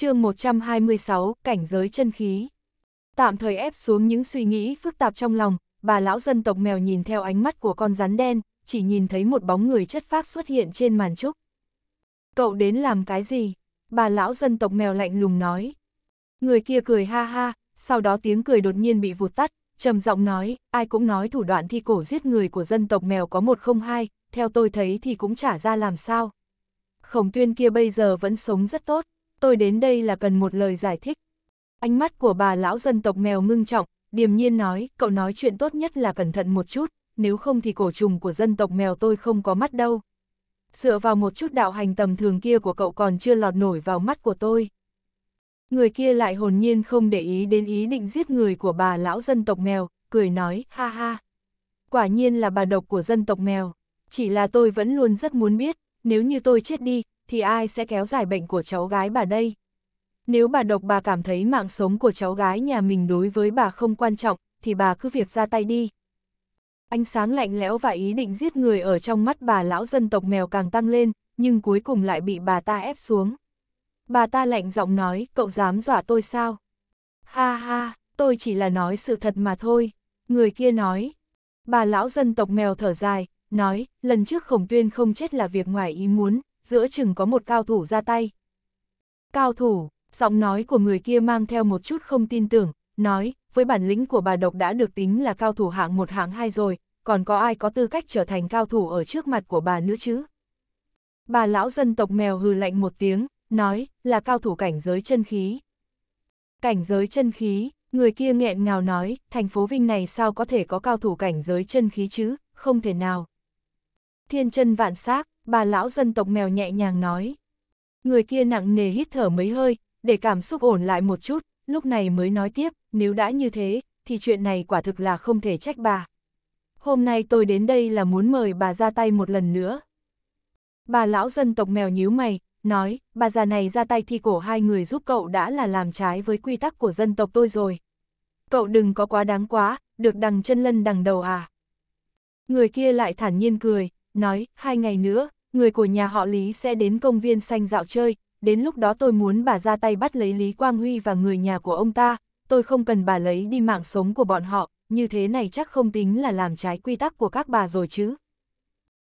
chương 126, cảnh giới chân khí. Tạm thời ép xuống những suy nghĩ phức tạp trong lòng, bà lão dân tộc mèo nhìn theo ánh mắt của con rắn đen, chỉ nhìn thấy một bóng người chất phác xuất hiện trên màn trúc. Cậu đến làm cái gì? Bà lão dân tộc mèo lạnh lùng nói. Người kia cười ha ha, sau đó tiếng cười đột nhiên bị vụt tắt, trầm giọng nói, ai cũng nói thủ đoạn thi cổ giết người của dân tộc mèo có một không hai, theo tôi thấy thì cũng chả ra làm sao. Khổng tuyên kia bây giờ vẫn sống rất tốt tôi đến đây là cần một lời giải thích. Ánh mắt của bà lão dân tộc mèo ngưng trọng, điềm nhiên nói, cậu nói chuyện tốt nhất là cẩn thận một chút, nếu không thì cổ trùng của dân tộc mèo tôi không có mắt đâu. Dựa vào một chút đạo hành tầm thường kia của cậu còn chưa lọt nổi vào mắt của tôi. Người kia lại hồn nhiên không để ý đến ý định giết người của bà lão dân tộc mèo, cười nói, ha ha. Quả nhiên là bà độc của dân tộc mèo, chỉ là tôi vẫn luôn rất muốn biết, nếu như tôi chết đi, thì ai sẽ kéo dài bệnh của cháu gái bà đây? Nếu bà độc bà cảm thấy mạng sống của cháu gái nhà mình đối với bà không quan trọng, thì bà cứ việc ra tay đi. Ánh sáng lạnh lẽo và ý định giết người ở trong mắt bà lão dân tộc mèo càng tăng lên, nhưng cuối cùng lại bị bà ta ép xuống. Bà ta lạnh giọng nói, cậu dám dọa tôi sao? Ha ha, tôi chỉ là nói sự thật mà thôi. Người kia nói. Bà lão dân tộc mèo thở dài, nói, lần trước khổng tuyên không chết là việc ngoài ý muốn, giữa chừng có một cao thủ ra tay. Cao thủ, giọng nói của người kia mang theo một chút không tin tưởng, nói, với bản lĩnh của bà độc đã được tính là cao thủ hạng một hạng hai rồi, còn có ai có tư cách trở thành cao thủ ở trước mặt của bà nữa chứ? Bà lão dân tộc mèo hừ lạnh một tiếng, nói, là cao thủ cảnh giới chân khí. Cảnh giới chân khí, người kia nghẹn ngào nói, thành phố Vinh này sao có thể có cao thủ cảnh giới chân khí chứ, không thể nào. Thiên chân vạn xác bà lão dân tộc mèo nhẹ nhàng nói. Người kia nặng nề hít thở mấy hơi, để cảm xúc ổn lại một chút, lúc này mới nói tiếp, nếu đã như thế, thì chuyện này quả thực là không thể trách bà. Hôm nay tôi đến đây là muốn mời bà ra tay một lần nữa. Bà lão dân tộc mèo nhíu mày, nói, bà già này ra tay thi cổ hai người giúp cậu đã là làm trái với quy tắc của dân tộc tôi rồi. Cậu đừng có quá đáng quá, được đằng chân lân đằng đầu à. Người kia lại thản nhiên cười, nói, hai ngày nữa, người của nhà họ Lý sẽ đến công viên xanh dạo chơi, đến lúc đó tôi muốn bà ra tay bắt lấy Lý Quang Huy và người nhà của ông ta, tôi không cần bà lấy đi mạng sống của bọn họ, như thế này chắc không tính là làm trái quy tắc của các bà rồi chứ.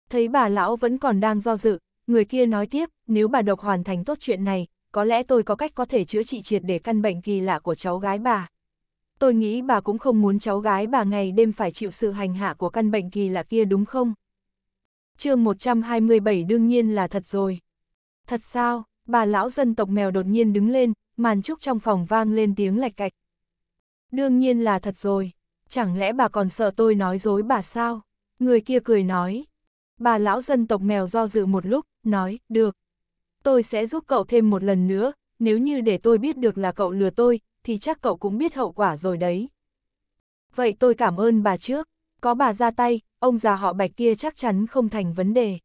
Thấy bà lão vẫn còn đang do dự, người kia nói tiếp, nếu bà độc hoàn thành tốt chuyện này, có lẽ tôi có cách có thể chữa trị triệt để căn bệnh kỳ lạ của cháu gái bà. Tôi nghĩ bà cũng không muốn cháu gái bà ngày đêm phải chịu sự hành hạ của căn bệnh kỳ lạ kia đúng không? chương 127 đương nhiên là thật rồi. Thật sao, bà lão dân tộc mèo đột nhiên đứng lên, màn trúc trong phòng vang lên tiếng lạch cạch. Đương nhiên là thật rồi, chẳng lẽ bà còn sợ tôi nói dối bà sao? Người kia cười nói. Bà lão dân tộc mèo do dự một lúc, nói, được. Tôi sẽ giúp cậu thêm một lần nữa, nếu như để tôi biết được là cậu lừa tôi, thì chắc cậu cũng biết hậu quả rồi đấy. Vậy tôi cảm ơn bà trước, có bà ra tay, ông già họ bạch kia chắc chắn không thành vấn đề.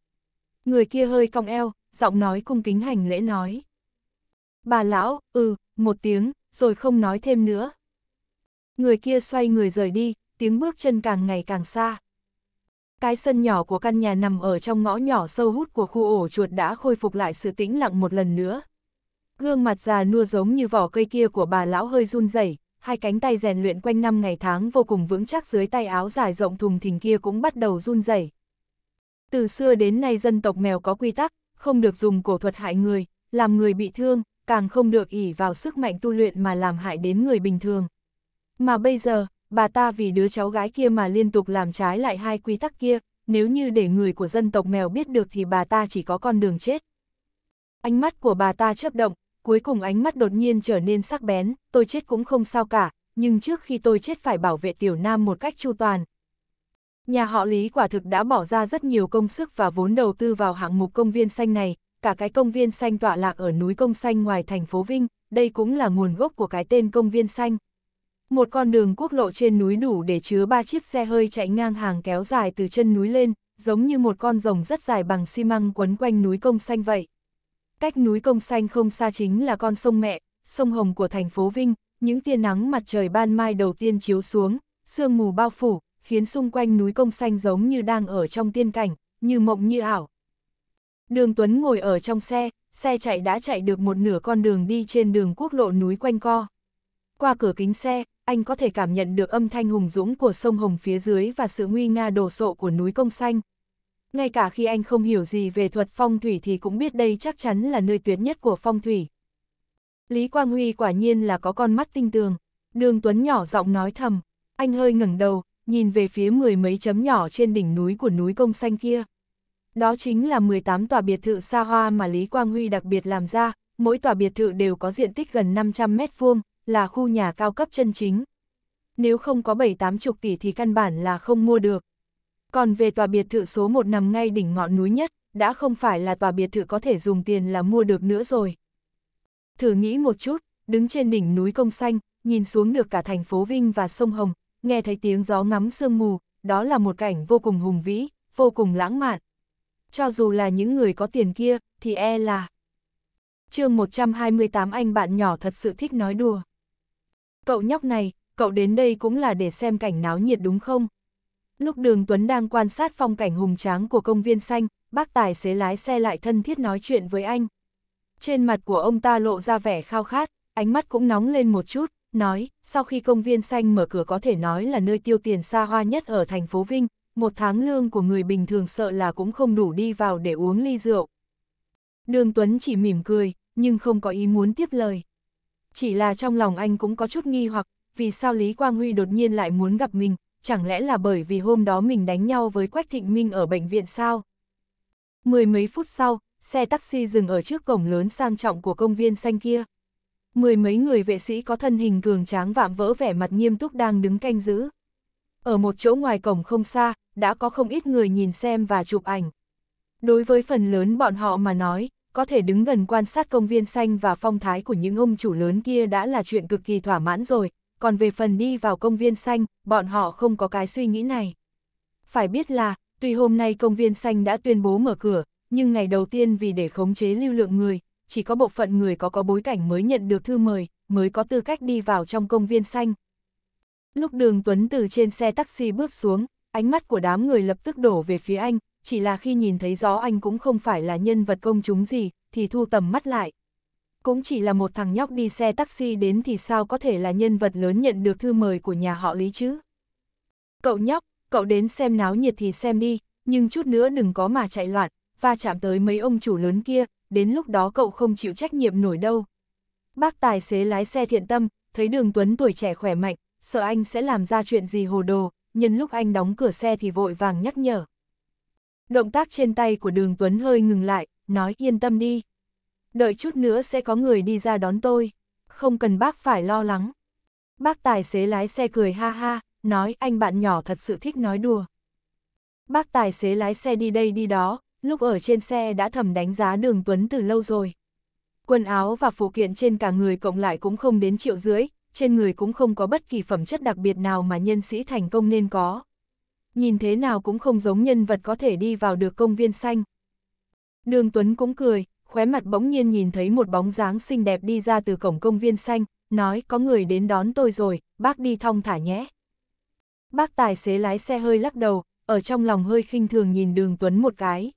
Người kia hơi cong eo, giọng nói cung kính hành lễ nói. Bà lão, ừ, một tiếng, rồi không nói thêm nữa. Người kia xoay người rời đi, tiếng bước chân càng ngày càng xa. Cái sân nhỏ của căn nhà nằm ở trong ngõ nhỏ sâu hút của khu ổ chuột đã khôi phục lại sự tĩnh lặng một lần nữa. Gương mặt già nua giống như vỏ cây kia của bà lão hơi run rẩy, hai cánh tay rèn luyện quanh năm ngày tháng vô cùng vững chắc dưới tay áo dài rộng thùng thình kia cũng bắt đầu run rẩy. Từ xưa đến nay dân tộc mèo có quy tắc, không được dùng cổ thuật hại người, làm người bị thương, càng không được ỉ vào sức mạnh tu luyện mà làm hại đến người bình thường. Mà bây giờ, bà ta vì đứa cháu gái kia mà liên tục làm trái lại hai quy tắc kia, nếu như để người của dân tộc mèo biết được thì bà ta chỉ có con đường chết. Ánh mắt của bà ta chớp động, cuối cùng ánh mắt đột nhiên trở nên sắc bén, tôi chết cũng không sao cả, nhưng trước khi tôi chết phải bảo vệ tiểu nam một cách chu toàn. Nhà họ Lý quả thực đã bỏ ra rất nhiều công sức và vốn đầu tư vào hạng mục công viên xanh này, cả cái công viên xanh tọa lạc ở núi Công Xanh ngoài thành phố Vinh, đây cũng là nguồn gốc của cái tên công viên xanh. Một con đường quốc lộ trên núi đủ để chứa ba chiếc xe hơi chạy ngang hàng kéo dài từ chân núi lên, giống như một con rồng rất dài bằng xi măng quấn quanh núi Công Xanh vậy. Cách núi Công Xanh không xa chính là con sông mẹ, sông Hồng của thành phố Vinh, những tia nắng mặt trời ban mai đầu tiên chiếu xuống, sương mù bao phủ, khiến xung quanh núi Công Xanh giống như đang ở trong tiên cảnh, như mộng như ảo. Đường Tuấn ngồi ở trong xe, xe chạy đã chạy được một nửa con đường đi trên đường quốc lộ núi quanh co. Qua cửa kính xe, anh có thể cảm nhận được âm thanh hùng dũng của sông Hồng phía dưới và sự nguy nga đồ sộ của núi Công Xanh, ngay cả khi anh không hiểu gì về thuật phong thủy thì cũng biết đây chắc chắn là nơi tuyệt nhất của phong thủy. Lý Quang Huy quả nhiên là có con mắt tinh tường, đường Tuấn nhỏ giọng nói thầm, anh hơi ngẩng đầu, nhìn về phía mười mấy chấm nhỏ trên đỉnh núi của núi Công Xanh kia. Đó chính là 18 tòa biệt thự xa hoa mà Lý Quang Huy đặc biệt làm ra, mỗi tòa biệt thự đều có diện tích gần 500 mét vuông, là khu nhà cao cấp chân chính. Nếu không có 7-8 chục tỷ thì căn bản là không mua được. Còn về tòa biệt thự số 1 nằm ngay đỉnh ngọn núi nhất, đã không phải là tòa biệt thự có thể dùng tiền là mua được nữa rồi. Thử nghĩ một chút, đứng trên đỉnh núi Công Xanh, nhìn xuống được cả thành phố Vinh và sông Hồng, nghe thấy tiếng gió ngắm sương mù, đó là một cảnh vô cùng hùng vĩ, vô cùng lãng mạn. Cho dù là những người có tiền kia, thì e là... chương 128 anh bạn nhỏ thật sự thích nói đùa. Cậu nhóc này, cậu đến đây cũng là để xem cảnh náo nhiệt đúng không? Lúc đường Tuấn đang quan sát phong cảnh hùng tráng của công viên xanh, bác tài xế lái xe lại thân thiết nói chuyện với anh. Trên mặt của ông ta lộ ra vẻ khao khát, ánh mắt cũng nóng lên một chút, nói, sau khi công viên xanh mở cửa có thể nói là nơi tiêu tiền xa hoa nhất ở thành phố Vinh, một tháng lương của người bình thường sợ là cũng không đủ đi vào để uống ly rượu. Đường Tuấn chỉ mỉm cười, nhưng không có ý muốn tiếp lời. Chỉ là trong lòng anh cũng có chút nghi hoặc, vì sao Lý Quang Huy đột nhiên lại muốn gặp mình, chẳng lẽ là bởi vì hôm đó mình đánh nhau với Quách Thịnh Minh ở bệnh viện sao? Mười mấy phút sau, xe taxi dừng ở trước cổng lớn sang trọng của công viên xanh kia. Mười mấy người vệ sĩ có thân hình cường tráng vạm vỡ vẻ mặt nghiêm túc đang đứng canh giữ. Ở một chỗ ngoài cổng không xa, đã có không ít người nhìn xem và chụp ảnh. Đối với phần lớn bọn họ mà nói, có thể đứng gần quan sát công viên xanh và phong thái của những ông chủ lớn kia đã là chuyện cực kỳ thỏa mãn rồi, còn về phần đi vào công viên xanh, bọn họ không có cái suy nghĩ này. Phải biết là, tuy hôm nay công viên xanh đã tuyên bố mở cửa, nhưng ngày đầu tiên vì để khống chế lưu lượng người, chỉ có bộ phận người có có bối cảnh mới nhận được thư mời, mới có tư cách đi vào trong công viên xanh. Lúc đường Tuấn từ trên xe taxi bước xuống, ánh mắt của đám người lập tức đổ về phía anh, chỉ là khi nhìn thấy rõ anh cũng không phải là nhân vật công chúng gì, thì thu tầm mắt lại, cũng chỉ là một thằng nhóc đi xe taxi đến thì sao có thể là nhân vật lớn nhận được thư mời của nhà họ Lý chứ. Cậu nhóc, cậu đến xem náo nhiệt thì xem đi, nhưng chút nữa đừng có mà chạy loạn, va chạm tới mấy ông chủ lớn kia, đến lúc đó cậu không chịu trách nhiệm nổi đâu. Bác tài xế lái xe thiện tâm, thấy đường Tuấn tuổi trẻ khỏe mạnh, sợ anh sẽ làm ra chuyện gì hồ đồ, nhân lúc anh đóng cửa xe thì vội vàng nhắc nhở. Động tác trên tay của đường Tuấn hơi ngừng lại, nói yên tâm đi đợi chút nữa sẽ có người đi ra đón tôi, không cần bác phải lo lắng. Bác tài xế lái xe cười ha ha, nói anh bạn nhỏ thật sự thích nói đùa. Bác tài xế lái xe đi đây đi đó, lúc ở trên xe đã thầm đánh giá đường Tuấn từ lâu rồi. Quần áo và phụ kiện trên cả người cộng lại cũng không đến triệu dưới, trên người cũng không có bất kỳ phẩm chất đặc biệt nào mà nhân sĩ thành công nên có. Nhìn thế nào cũng không giống nhân vật có thể đi vào được công viên xanh. Đường Tuấn cũng cười, khóe mặt bỗng nhiên nhìn thấy một bóng dáng xinh đẹp đi ra từ cổng công viên xanh, nói có người đến đón tôi rồi, bác đi thong thả nhé. Bác tài xế lái xe hơi lắc đầu, ở trong lòng hơi khinh thường nhìn đường Tuấn một cái.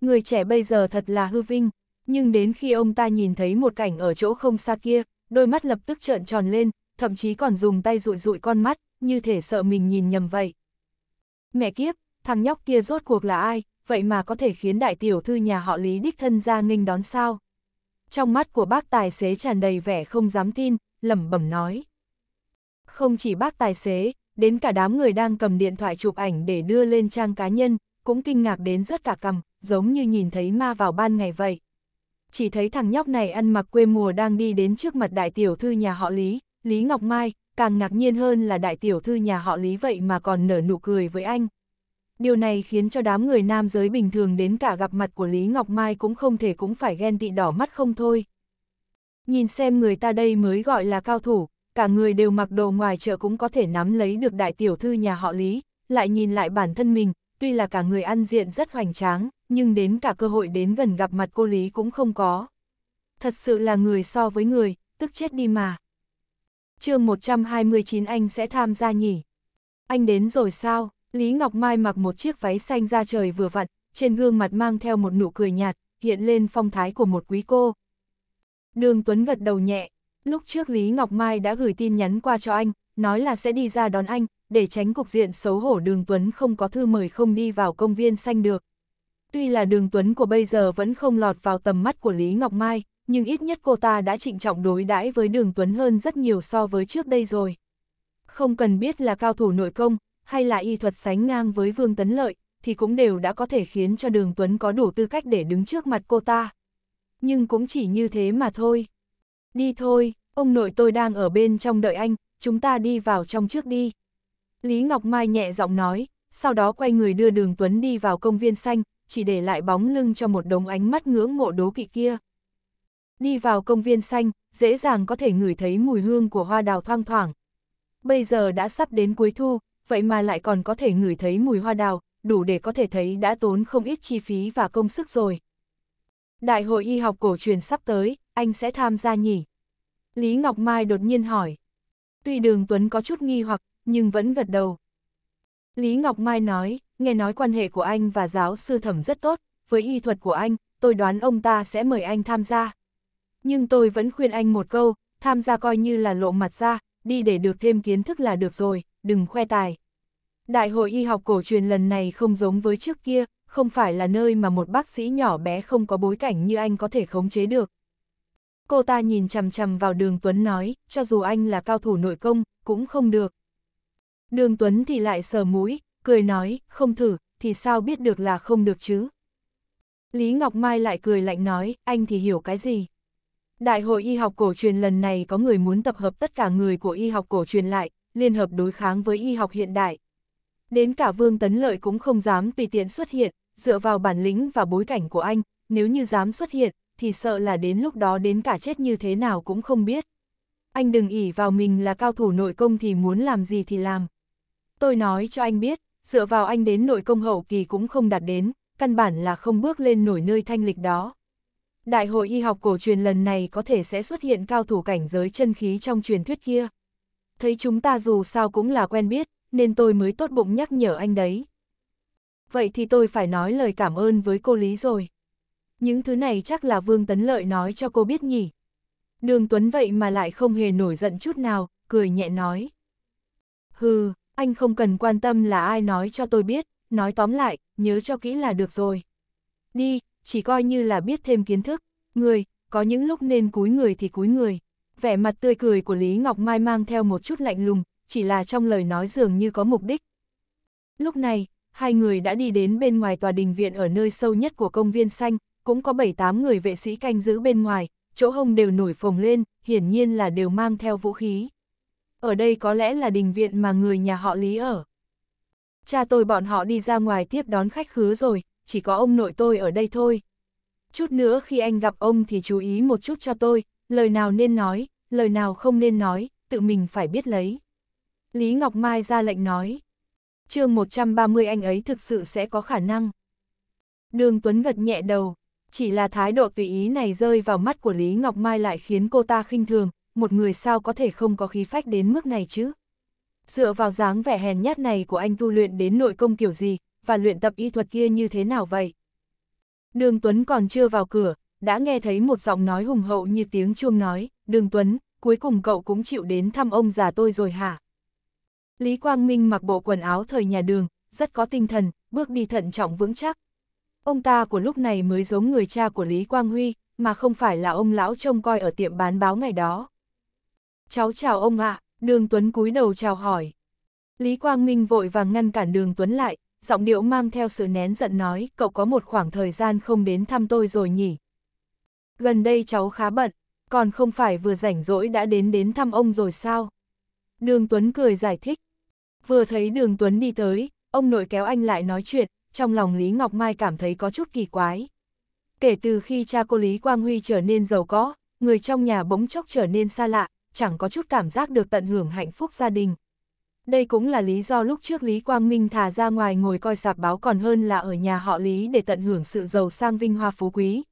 Người trẻ bây giờ thật là hư vinh, nhưng đến khi ông ta nhìn thấy một cảnh ở chỗ không xa kia, đôi mắt lập tức trợn tròn lên, thậm chí còn dùng tay rụi rụi con mắt, như thể sợ mình nhìn nhầm vậy. Mẹ kiếp, thằng nhóc kia rốt cuộc là ai, vậy mà có thể khiến đại tiểu thư nhà họ Lý đích thân ra nghênh đón sao. Trong mắt của bác tài xế tràn đầy vẻ không dám tin, lẩm bẩm nói. Không chỉ bác tài xế, đến cả đám người đang cầm điện thoại chụp ảnh để đưa lên trang cá nhân, cũng kinh ngạc đến rất cả cầm, giống như nhìn thấy ma vào ban ngày vậy. Chỉ thấy thằng nhóc này ăn mặc quê mùa đang đi đến trước mặt đại tiểu thư nhà họ Lý, Lý Ngọc Mai, càng ngạc nhiên hơn là đại tiểu thư nhà họ Lý vậy mà còn nở nụ cười với anh, Điều này khiến cho đám người nam giới bình thường đến cả gặp mặt của Lý Ngọc Mai cũng không thể cũng phải ghen tị đỏ mắt không thôi. Nhìn xem người ta đây mới gọi là cao thủ, cả người đều mặc đồ ngoài chợ cũng có thể nắm lấy được đại tiểu thư nhà họ Lý, lại nhìn lại bản thân mình, tuy là cả người ăn diện rất hoành tráng, nhưng đến cả cơ hội đến gần gặp mặt cô Lý cũng không có. Thật sự là người so với người, tức chết đi mà. chương 129 anh sẽ tham gia nhỉ? Anh đến rồi sao? Lý Ngọc Mai mặc một chiếc váy xanh ra trời vừa vặn, trên gương mặt mang theo một nụ cười nhạt, hiện lên phong thái của một quý cô. Đường Tuấn gật đầu nhẹ, lúc trước Lý Ngọc Mai đã gửi tin nhắn qua cho anh, nói là sẽ đi ra đón anh, để tránh cục diện xấu hổ Đường Tuấn không có thư mời không đi vào công viên xanh được. Tuy là Đường Tuấn của bây giờ vẫn không lọt vào tầm mắt của Lý Ngọc Mai, nhưng ít nhất cô ta đã trịnh trọng đối đãi với Đường Tuấn hơn rất nhiều so với trước đây rồi. Không cần biết là cao thủ nội công, hay là y thuật sánh ngang với Vương Tấn Lợi, thì cũng đều đã có thể khiến cho Đường Tuấn có đủ tư cách để đứng trước mặt cô ta. Nhưng cũng chỉ như thế mà thôi. Đi thôi, ông nội tôi đang ở bên trong đợi anh, chúng ta đi vào trong trước đi. Lý Ngọc Mai nhẹ giọng nói, sau đó quay người đưa Đường Tuấn đi vào công viên xanh, chỉ để lại bóng lưng cho một đống ánh mắt ngưỡng mộ đố kỵ kia. Đi vào công viên xanh, dễ dàng có thể ngửi thấy mùi hương của hoa đào thoang thoảng. Bây giờ đã sắp đến cuối thu, vậy mà lại còn có thể ngửi thấy mùi hoa đào, đủ để có thể thấy đã tốn không ít chi phí và công sức rồi. Đại hội y học cổ truyền sắp tới, anh sẽ tham gia nhỉ? Lý Ngọc Mai đột nhiên hỏi. Tuy đường Tuấn có chút nghi hoặc, nhưng vẫn gật đầu. Lý Ngọc Mai nói, nghe nói quan hệ của anh và giáo sư thẩm rất tốt, với y thuật của anh, tôi đoán ông ta sẽ mời anh tham gia. Nhưng tôi vẫn khuyên anh một câu, tham gia coi như là lộ mặt ra, đi để được thêm kiến thức là được rồi đừng khoe tài. Đại hội y học cổ truyền lần này không giống với trước kia, không phải là nơi mà một bác sĩ nhỏ bé không có bối cảnh như anh có thể khống chế được. Cô ta nhìn chằm chằm vào đường Tuấn nói, cho dù anh là cao thủ nội công, cũng không được. Đường Tuấn thì lại sờ mũi, cười nói, không thử, thì sao biết được là không được chứ. Lý Ngọc Mai lại cười lạnh nói, anh thì hiểu cái gì. Đại hội y học cổ truyền lần này có người muốn tập hợp tất cả người của y học cổ truyền lại, liên hợp đối kháng với y học hiện đại. Đến cả Vương Tấn Lợi cũng không dám tùy tiện xuất hiện, dựa vào bản lĩnh và bối cảnh của anh, nếu như dám xuất hiện, thì sợ là đến lúc đó đến cả chết như thế nào cũng không biết. Anh đừng ỉ vào mình là cao thủ nội công thì muốn làm gì thì làm. Tôi nói cho anh biết, dựa vào anh đến nội công hậu kỳ cũng không đạt đến, căn bản là không bước lên nổi nơi thanh lịch đó. Đại hội y học cổ truyền lần này có thể sẽ xuất hiện cao thủ cảnh giới chân khí trong truyền thuyết kia thấy chúng ta dù sao cũng là quen biết, nên tôi mới tốt bụng nhắc nhở anh đấy. Vậy thì tôi phải nói lời cảm ơn với cô Lý rồi. Những thứ này chắc là Vương Tấn Lợi nói cho cô biết nhỉ. Đường Tuấn vậy mà lại không hề nổi giận chút nào, cười nhẹ nói. Hừ, anh không cần quan tâm là ai nói cho tôi biết, nói tóm lại, nhớ cho kỹ là được rồi. Đi, chỉ coi như là biết thêm kiến thức, người, có những lúc nên cúi người thì cúi người vẻ mặt tươi cười của Lý Ngọc Mai mang theo một chút lạnh lùng, chỉ là trong lời nói dường như có mục đích. Lúc này, hai người đã đi đến bên ngoài tòa đình viện ở nơi sâu nhất của công viên xanh, cũng có 7-8 người vệ sĩ canh giữ bên ngoài, chỗ hông đều nổi phồng lên, hiển nhiên là đều mang theo vũ khí. Ở đây có lẽ là đình viện mà người nhà họ Lý ở. Cha tôi bọn họ đi ra ngoài tiếp đón khách khứa rồi, chỉ có ông nội tôi ở đây thôi. Chút nữa khi anh gặp ông thì chú ý một chút cho tôi, Lời nào nên nói, lời nào không nên nói, tự mình phải biết lấy. Lý Ngọc Mai ra lệnh nói. chương 130 anh ấy thực sự sẽ có khả năng. Đường Tuấn gật nhẹ đầu, chỉ là thái độ tùy ý này rơi vào mắt của Lý Ngọc Mai lại khiến cô ta khinh thường, một người sao có thể không có khí phách đến mức này chứ. Dựa vào dáng vẻ hèn nhát này của anh tu luyện đến nội công kiểu gì, và luyện tập y thuật kia như thế nào vậy? Đường Tuấn còn chưa vào cửa, đã nghe thấy một giọng nói hùng hậu như tiếng chuông nói, Đường Tuấn, cuối cùng cậu cũng chịu đến thăm ông già tôi rồi hả? Lý Quang Minh mặc bộ quần áo thời nhà đường, rất có tinh thần, bước đi thận trọng vững chắc. Ông ta của lúc này mới giống người cha của Lý Quang Huy, mà không phải là ông lão trông coi ở tiệm bán báo ngày đó. Cháu chào ông ạ, đường Tuấn cúi đầu chào hỏi. Lý Quang Minh vội vàng ngăn cản đường Tuấn lại, giọng điệu mang theo sự nén giận nói, cậu có một khoảng thời gian không đến thăm tôi rồi nhỉ, gần đây cháu khá bận, còn không phải vừa rảnh rỗi đã đến đến thăm ông rồi sao? Đường Tuấn cười giải thích. Vừa thấy Đường Tuấn đi tới, ông nội kéo anh lại nói chuyện, trong lòng Lý Ngọc Mai cảm thấy có chút kỳ quái. Kể từ khi cha cô Lý Quang Huy trở nên giàu có, người trong nhà bỗng chốc trở nên xa lạ, chẳng có chút cảm giác được tận hưởng hạnh phúc gia đình. Đây cũng là lý do lúc trước Lý Quang Minh thà ra ngoài ngồi coi sạp báo còn hơn là ở nhà họ Lý để tận hưởng sự giàu sang vinh hoa phú quý,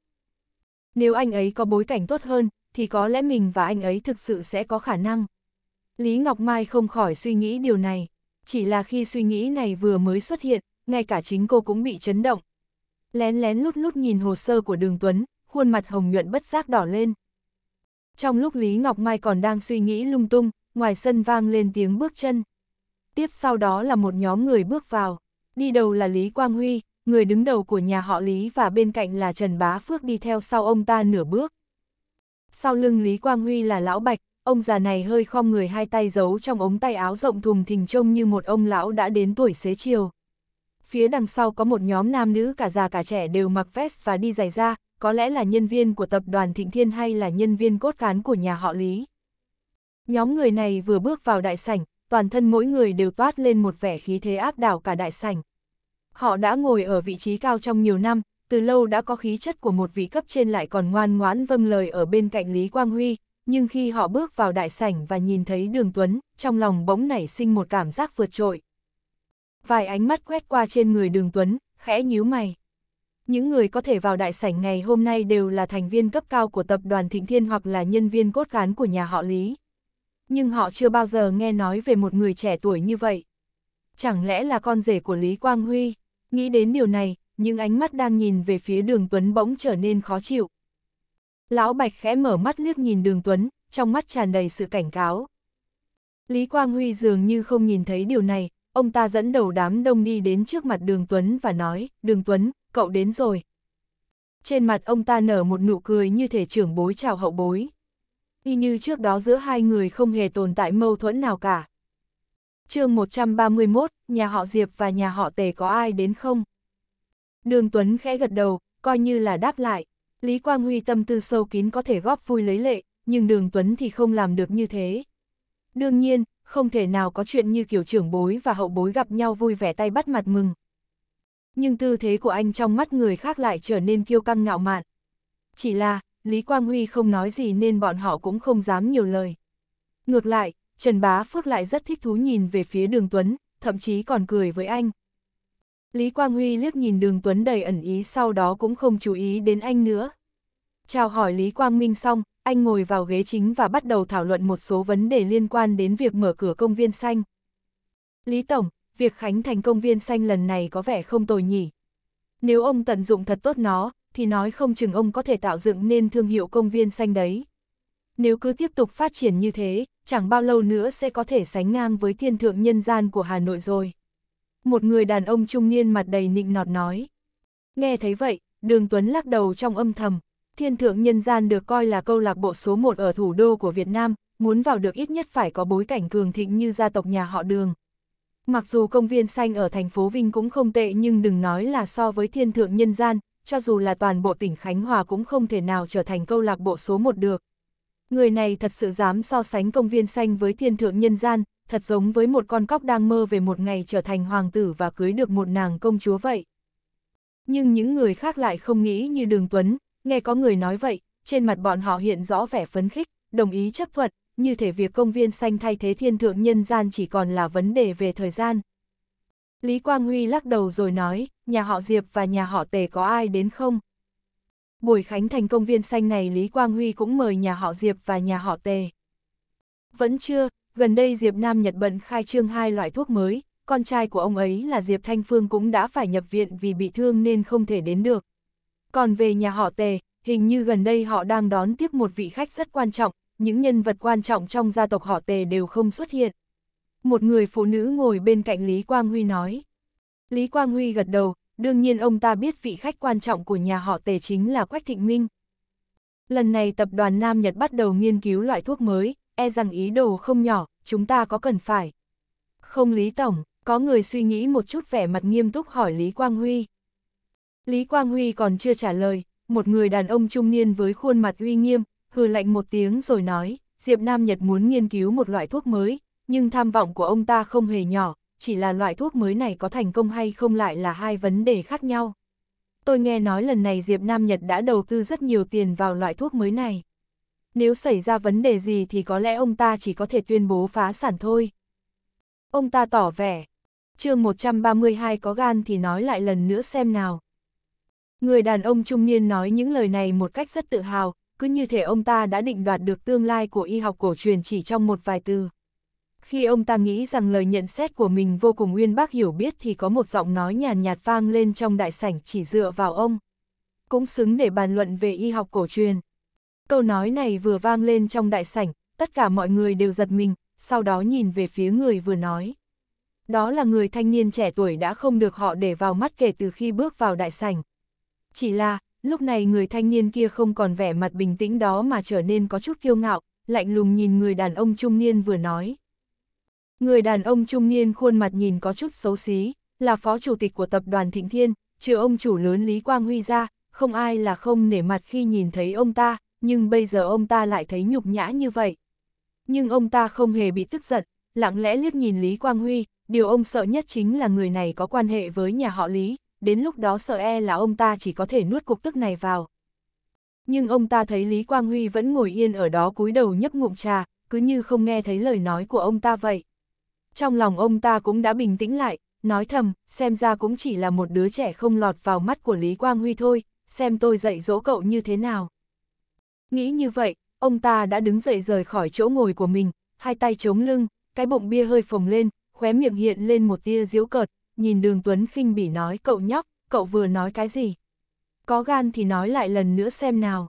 nếu anh ấy có bối cảnh tốt hơn, thì có lẽ mình và anh ấy thực sự sẽ có khả năng. Lý Ngọc Mai không khỏi suy nghĩ điều này. Chỉ là khi suy nghĩ này vừa mới xuất hiện, ngay cả chính cô cũng bị chấn động. Lén lén lút lút nhìn hồ sơ của Đường Tuấn, khuôn mặt hồng nhuận bất giác đỏ lên. Trong lúc Lý Ngọc Mai còn đang suy nghĩ lung tung, ngoài sân vang lên tiếng bước chân. Tiếp sau đó là một nhóm người bước vào, đi đầu là Lý Quang Huy, người đứng đầu của nhà họ Lý và bên cạnh là Trần Bá Phước đi theo sau ông ta nửa bước. Sau lưng Lý Quang Huy là Lão Bạch, ông già này hơi khom người hai tay giấu trong ống tay áo rộng thùng thình trông như một ông lão đã đến tuổi xế chiều. Phía đằng sau có một nhóm nam nữ cả già cả trẻ đều mặc vest và đi giày da, có lẽ là nhân viên của tập đoàn Thịnh Thiên hay là nhân viên cốt cán của nhà họ Lý. Nhóm người này vừa bước vào đại sảnh, toàn thân mỗi người đều toát lên một vẻ khí thế áp đảo cả đại sảnh. Họ đã ngồi ở vị trí cao trong nhiều năm, từ lâu đã có khí chất của một vị cấp trên lại còn ngoan ngoãn vâng lời ở bên cạnh Lý Quang Huy, nhưng khi họ bước vào đại sảnh và nhìn thấy đường Tuấn, trong lòng bỗng nảy sinh một cảm giác vượt trội. Vài ánh mắt quét qua trên người đường Tuấn, khẽ nhíu mày. Những người có thể vào đại sảnh ngày hôm nay đều là thành viên cấp cao của tập đoàn Thịnh Thiên hoặc là nhân viên cốt cán của nhà họ Lý. Nhưng họ chưa bao giờ nghe nói về một người trẻ tuổi như vậy. Chẳng lẽ là con rể của Lý Quang Huy? Nghĩ đến điều này, nhưng ánh mắt đang nhìn về phía đường Tuấn bỗng trở nên khó chịu. Lão Bạch khẽ mở mắt liếc nhìn đường Tuấn, trong mắt tràn đầy sự cảnh cáo. Lý Quang Huy dường như không nhìn thấy điều này, ông ta dẫn đầu đám đông đi đến trước mặt đường Tuấn và nói, đường Tuấn, cậu đến rồi. Trên mặt ông ta nở một nụ cười như thể trưởng bối chào hậu bối. Y như trước đó giữa hai người không hề tồn tại mâu thuẫn nào cả chương 131, nhà họ Diệp và nhà họ Tề có ai đến không? Đường Tuấn khẽ gật đầu, coi như là đáp lại. Lý Quang Huy tâm tư sâu kín có thể góp vui lấy lệ, nhưng đường Tuấn thì không làm được như thế. Đương nhiên, không thể nào có chuyện như kiểu trưởng bối và hậu bối gặp nhau vui vẻ tay bắt mặt mừng. Nhưng tư thế của anh trong mắt người khác lại trở nên kiêu căng ngạo mạn. Chỉ là, Lý Quang Huy không nói gì nên bọn họ cũng không dám nhiều lời. Ngược lại, Trần Bá Phước lại rất thích thú nhìn về phía đường Tuấn, thậm chí còn cười với anh. Lý Quang Huy liếc nhìn đường Tuấn đầy ẩn ý sau đó cũng không chú ý đến anh nữa. Chào hỏi Lý Quang Minh xong, anh ngồi vào ghế chính và bắt đầu thảo luận một số vấn đề liên quan đến việc mở cửa công viên xanh. Lý Tổng, việc khánh thành công viên xanh lần này có vẻ không tồi nhỉ. Nếu ông tận dụng thật tốt nó, thì nói không chừng ông có thể tạo dựng nên thương hiệu công viên xanh đấy. Nếu cứ tiếp tục phát triển như thế, chẳng bao lâu nữa sẽ có thể sánh ngang với thiên thượng nhân gian của Hà Nội rồi. Một người đàn ông trung niên mặt đầy nịnh nọt nói. Nghe thấy vậy, Đường Tuấn lắc đầu trong âm thầm. Thiên thượng nhân gian được coi là câu lạc bộ số một ở thủ đô của Việt Nam, muốn vào được ít nhất phải có bối cảnh cường thịnh như gia tộc nhà họ đường. Mặc dù công viên xanh ở thành phố Vinh cũng không tệ nhưng đừng nói là so với thiên thượng nhân gian, cho dù là toàn bộ tỉnh Khánh Hòa cũng không thể nào trở thành câu lạc bộ số một được người này thật sự dám so sánh công viên xanh với thiên thượng nhân gian, thật giống với một con cóc đang mơ về một ngày trở thành hoàng tử và cưới được một nàng công chúa vậy. Nhưng những người khác lại không nghĩ như Đường Tuấn, nghe có người nói vậy, trên mặt bọn họ hiện rõ vẻ phấn khích, đồng ý chấp thuận, như thể việc công viên xanh thay thế thiên thượng nhân gian chỉ còn là vấn đề về thời gian. Lý Quang Huy lắc đầu rồi nói, nhà họ Diệp và nhà họ Tề có ai đến không? Buổi khánh thành công viên xanh này Lý Quang Huy cũng mời nhà họ Diệp và nhà họ Tề. Vẫn chưa, gần đây Diệp Nam Nhật bận khai trương hai loại thuốc mới, con trai của ông ấy là Diệp Thanh Phương cũng đã phải nhập viện vì bị thương nên không thể đến được. Còn về nhà họ Tề, hình như gần đây họ đang đón tiếp một vị khách rất quan trọng, những nhân vật quan trọng trong gia tộc họ Tề đều không xuất hiện. Một người phụ nữ ngồi bên cạnh Lý Quang Huy nói. Lý Quang Huy gật đầu, đương nhiên ông ta biết vị khách quan trọng của nhà họ Tề chính là Quách Thịnh Minh. Lần này tập đoàn Nam Nhật bắt đầu nghiên cứu loại thuốc mới, e rằng ý đồ không nhỏ, chúng ta có cần phải. Không Lý Tổng, có người suy nghĩ một chút vẻ mặt nghiêm túc hỏi Lý Quang Huy. Lý Quang Huy còn chưa trả lời, một người đàn ông trung niên với khuôn mặt uy nghiêm, hừ lạnh một tiếng rồi nói, Diệp Nam Nhật muốn nghiên cứu một loại thuốc mới, nhưng tham vọng của ông ta không hề nhỏ, chỉ là loại thuốc mới này có thành công hay không lại là hai vấn đề khác nhau. Tôi nghe nói lần này Diệp Nam Nhật đã đầu tư rất nhiều tiền vào loại thuốc mới này. Nếu xảy ra vấn đề gì thì có lẽ ông ta chỉ có thể tuyên bố phá sản thôi. Ông ta tỏ vẻ, chương 132 có gan thì nói lại lần nữa xem nào. Người đàn ông trung niên nói những lời này một cách rất tự hào, cứ như thể ông ta đã định đoạt được tương lai của y học cổ truyền chỉ trong một vài từ. Khi ông ta nghĩ rằng lời nhận xét của mình vô cùng uyên bác hiểu biết thì có một giọng nói nhàn nhạt vang lên trong đại sảnh chỉ dựa vào ông. Cũng xứng để bàn luận về y học cổ truyền. Câu nói này vừa vang lên trong đại sảnh, tất cả mọi người đều giật mình, sau đó nhìn về phía người vừa nói. Đó là người thanh niên trẻ tuổi đã không được họ để vào mắt kể từ khi bước vào đại sảnh. Chỉ là, lúc này người thanh niên kia không còn vẻ mặt bình tĩnh đó mà trở nên có chút kiêu ngạo, lạnh lùng nhìn người đàn ông trung niên vừa nói, Người đàn ông trung niên khuôn mặt nhìn có chút xấu xí, là phó chủ tịch của tập đoàn Thịnh Thiên, trừ ông chủ lớn Lý Quang Huy ra, không ai là không nể mặt khi nhìn thấy ông ta, nhưng bây giờ ông ta lại thấy nhục nhã như vậy. Nhưng ông ta không hề bị tức giận, lặng lẽ liếc nhìn Lý Quang Huy, điều ông sợ nhất chính là người này có quan hệ với nhà họ Lý, đến lúc đó sợ e là ông ta chỉ có thể nuốt cục tức này vào. Nhưng ông ta thấy Lý Quang Huy vẫn ngồi yên ở đó cúi đầu nhấp ngụm trà, cứ như không nghe thấy lời nói của ông ta vậy. Trong lòng ông ta cũng đã bình tĩnh lại, nói thầm, xem ra cũng chỉ là một đứa trẻ không lọt vào mắt của Lý Quang Huy thôi, xem tôi dạy dỗ cậu như thế nào. Nghĩ như vậy, ông ta đã đứng dậy rời khỏi chỗ ngồi của mình, hai tay chống lưng, cái bụng bia hơi phồng lên, khóe miệng hiện lên một tia diếu cợt, nhìn đường Tuấn khinh bỉ nói cậu nhóc, cậu vừa nói cái gì? Có gan thì nói lại lần nữa xem nào.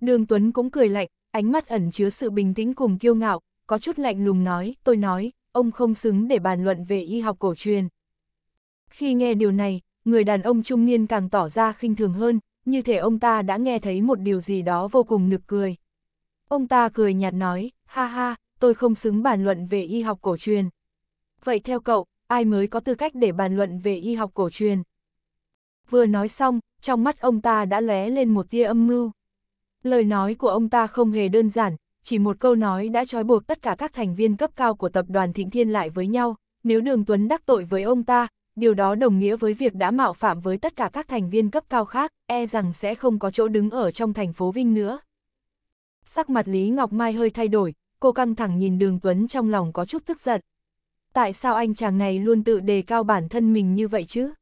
Đường Tuấn cũng cười lạnh, ánh mắt ẩn chứa sự bình tĩnh cùng kiêu ngạo, có chút lạnh lùng nói, tôi nói, ông không xứng để bàn luận về y học cổ truyền. Khi nghe điều này, người đàn ông trung niên càng tỏ ra khinh thường hơn, như thể ông ta đã nghe thấy một điều gì đó vô cùng nực cười. Ông ta cười nhạt nói, ha ha, tôi không xứng bàn luận về y học cổ truyền. Vậy theo cậu, ai mới có tư cách để bàn luận về y học cổ truyền? Vừa nói xong, trong mắt ông ta đã lóe lên một tia âm mưu. Lời nói của ông ta không hề đơn giản, chỉ một câu nói đã trói buộc tất cả các thành viên cấp cao của tập đoàn Thịnh Thiên lại với nhau, nếu Đường Tuấn đắc tội với ông ta, điều đó đồng nghĩa với việc đã mạo phạm với tất cả các thành viên cấp cao khác, e rằng sẽ không có chỗ đứng ở trong thành phố Vinh nữa. Sắc mặt Lý Ngọc Mai hơi thay đổi, cô căng thẳng nhìn Đường Tuấn trong lòng có chút tức giận. Tại sao anh chàng này luôn tự đề cao bản thân mình như vậy chứ?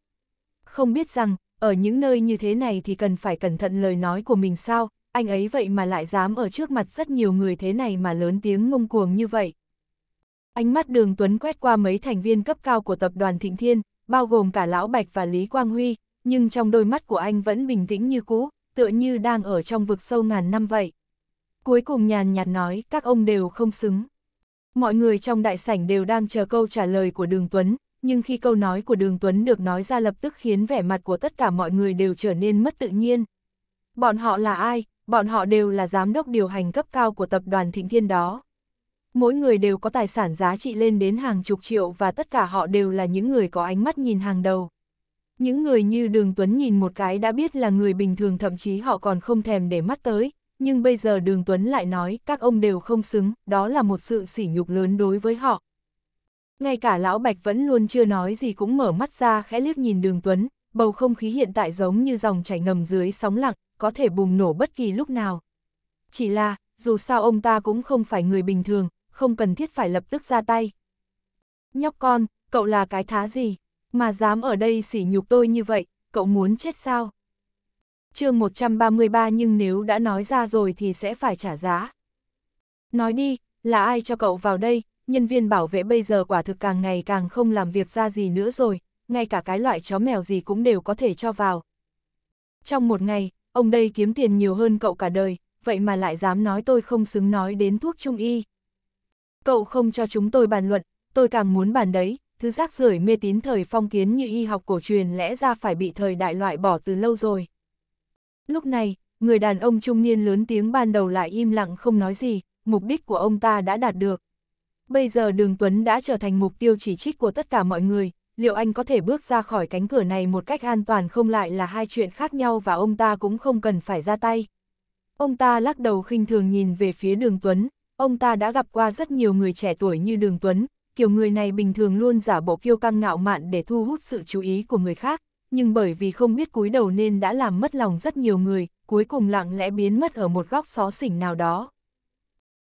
Không biết rằng, ở những nơi như thế này thì cần phải cẩn thận lời nói của mình sao, anh ấy vậy mà lại dám ở trước mặt rất nhiều người thế này mà lớn tiếng ngông cuồng như vậy. Ánh mắt đường Tuấn quét qua mấy thành viên cấp cao của tập đoàn Thịnh Thiên, bao gồm cả Lão Bạch và Lý Quang Huy, nhưng trong đôi mắt của anh vẫn bình tĩnh như cũ, tựa như đang ở trong vực sâu ngàn năm vậy. Cuối cùng nhàn nhạt nói các ông đều không xứng. Mọi người trong đại sảnh đều đang chờ câu trả lời của Đường Tuấn, nhưng khi câu nói của Đường Tuấn được nói ra lập tức khiến vẻ mặt của tất cả mọi người đều trở nên mất tự nhiên. Bọn họ là ai, bọn họ đều là giám đốc điều hành cấp cao của tập đoàn Thịnh Thiên đó. Mỗi người đều có tài sản giá trị lên đến hàng chục triệu và tất cả họ đều là những người có ánh mắt nhìn hàng đầu. Những người như Đường Tuấn nhìn một cái đã biết là người bình thường thậm chí họ còn không thèm để mắt tới, nhưng bây giờ Đường Tuấn lại nói các ông đều không xứng, đó là một sự sỉ nhục lớn đối với họ. Ngay cả Lão Bạch vẫn luôn chưa nói gì cũng mở mắt ra khẽ liếc nhìn Đường Tuấn, bầu không khí hiện tại giống như dòng chảy ngầm dưới sóng lặng, có thể bùng nổ bất kỳ lúc nào. Chỉ là, dù sao ông ta cũng không phải người bình thường, không cần thiết phải lập tức ra tay. Nhóc con, cậu là cái thá gì, mà dám ở đây sỉ nhục tôi như vậy, cậu muốn chết sao? chương 133 nhưng nếu đã nói ra rồi thì sẽ phải trả giá. Nói đi, là ai cho cậu vào đây, nhân viên bảo vệ bây giờ quả thực càng ngày càng không làm việc ra gì nữa rồi, ngay cả cái loại chó mèo gì cũng đều có thể cho vào. Trong một ngày, ông đây kiếm tiền nhiều hơn cậu cả đời, vậy mà lại dám nói tôi không xứng nói đến thuốc trung y. Cậu không cho chúng tôi bàn luận, tôi càng muốn bàn đấy, thứ rác rưởi mê tín thời phong kiến như y học cổ truyền lẽ ra phải bị thời đại loại bỏ từ lâu rồi. Lúc này, người đàn ông trung niên lớn tiếng ban đầu lại im lặng không nói gì, mục đích của ông ta đã đạt được. Bây giờ Đường Tuấn đã trở thành mục tiêu chỉ trích của tất cả mọi người, liệu anh có thể bước ra khỏi cánh cửa này một cách an toàn không lại là hai chuyện khác nhau và ông ta cũng không cần phải ra tay. Ông ta lắc đầu khinh thường nhìn về phía Đường Tuấn, ông ta đã gặp qua rất nhiều người trẻ tuổi như Đường Tuấn, kiểu người này bình thường luôn giả bộ kiêu căng ngạo mạn để thu hút sự chú ý của người khác, nhưng bởi vì không biết cúi đầu nên đã làm mất lòng rất nhiều người, cuối cùng lặng lẽ biến mất ở một góc xó xỉnh nào đó.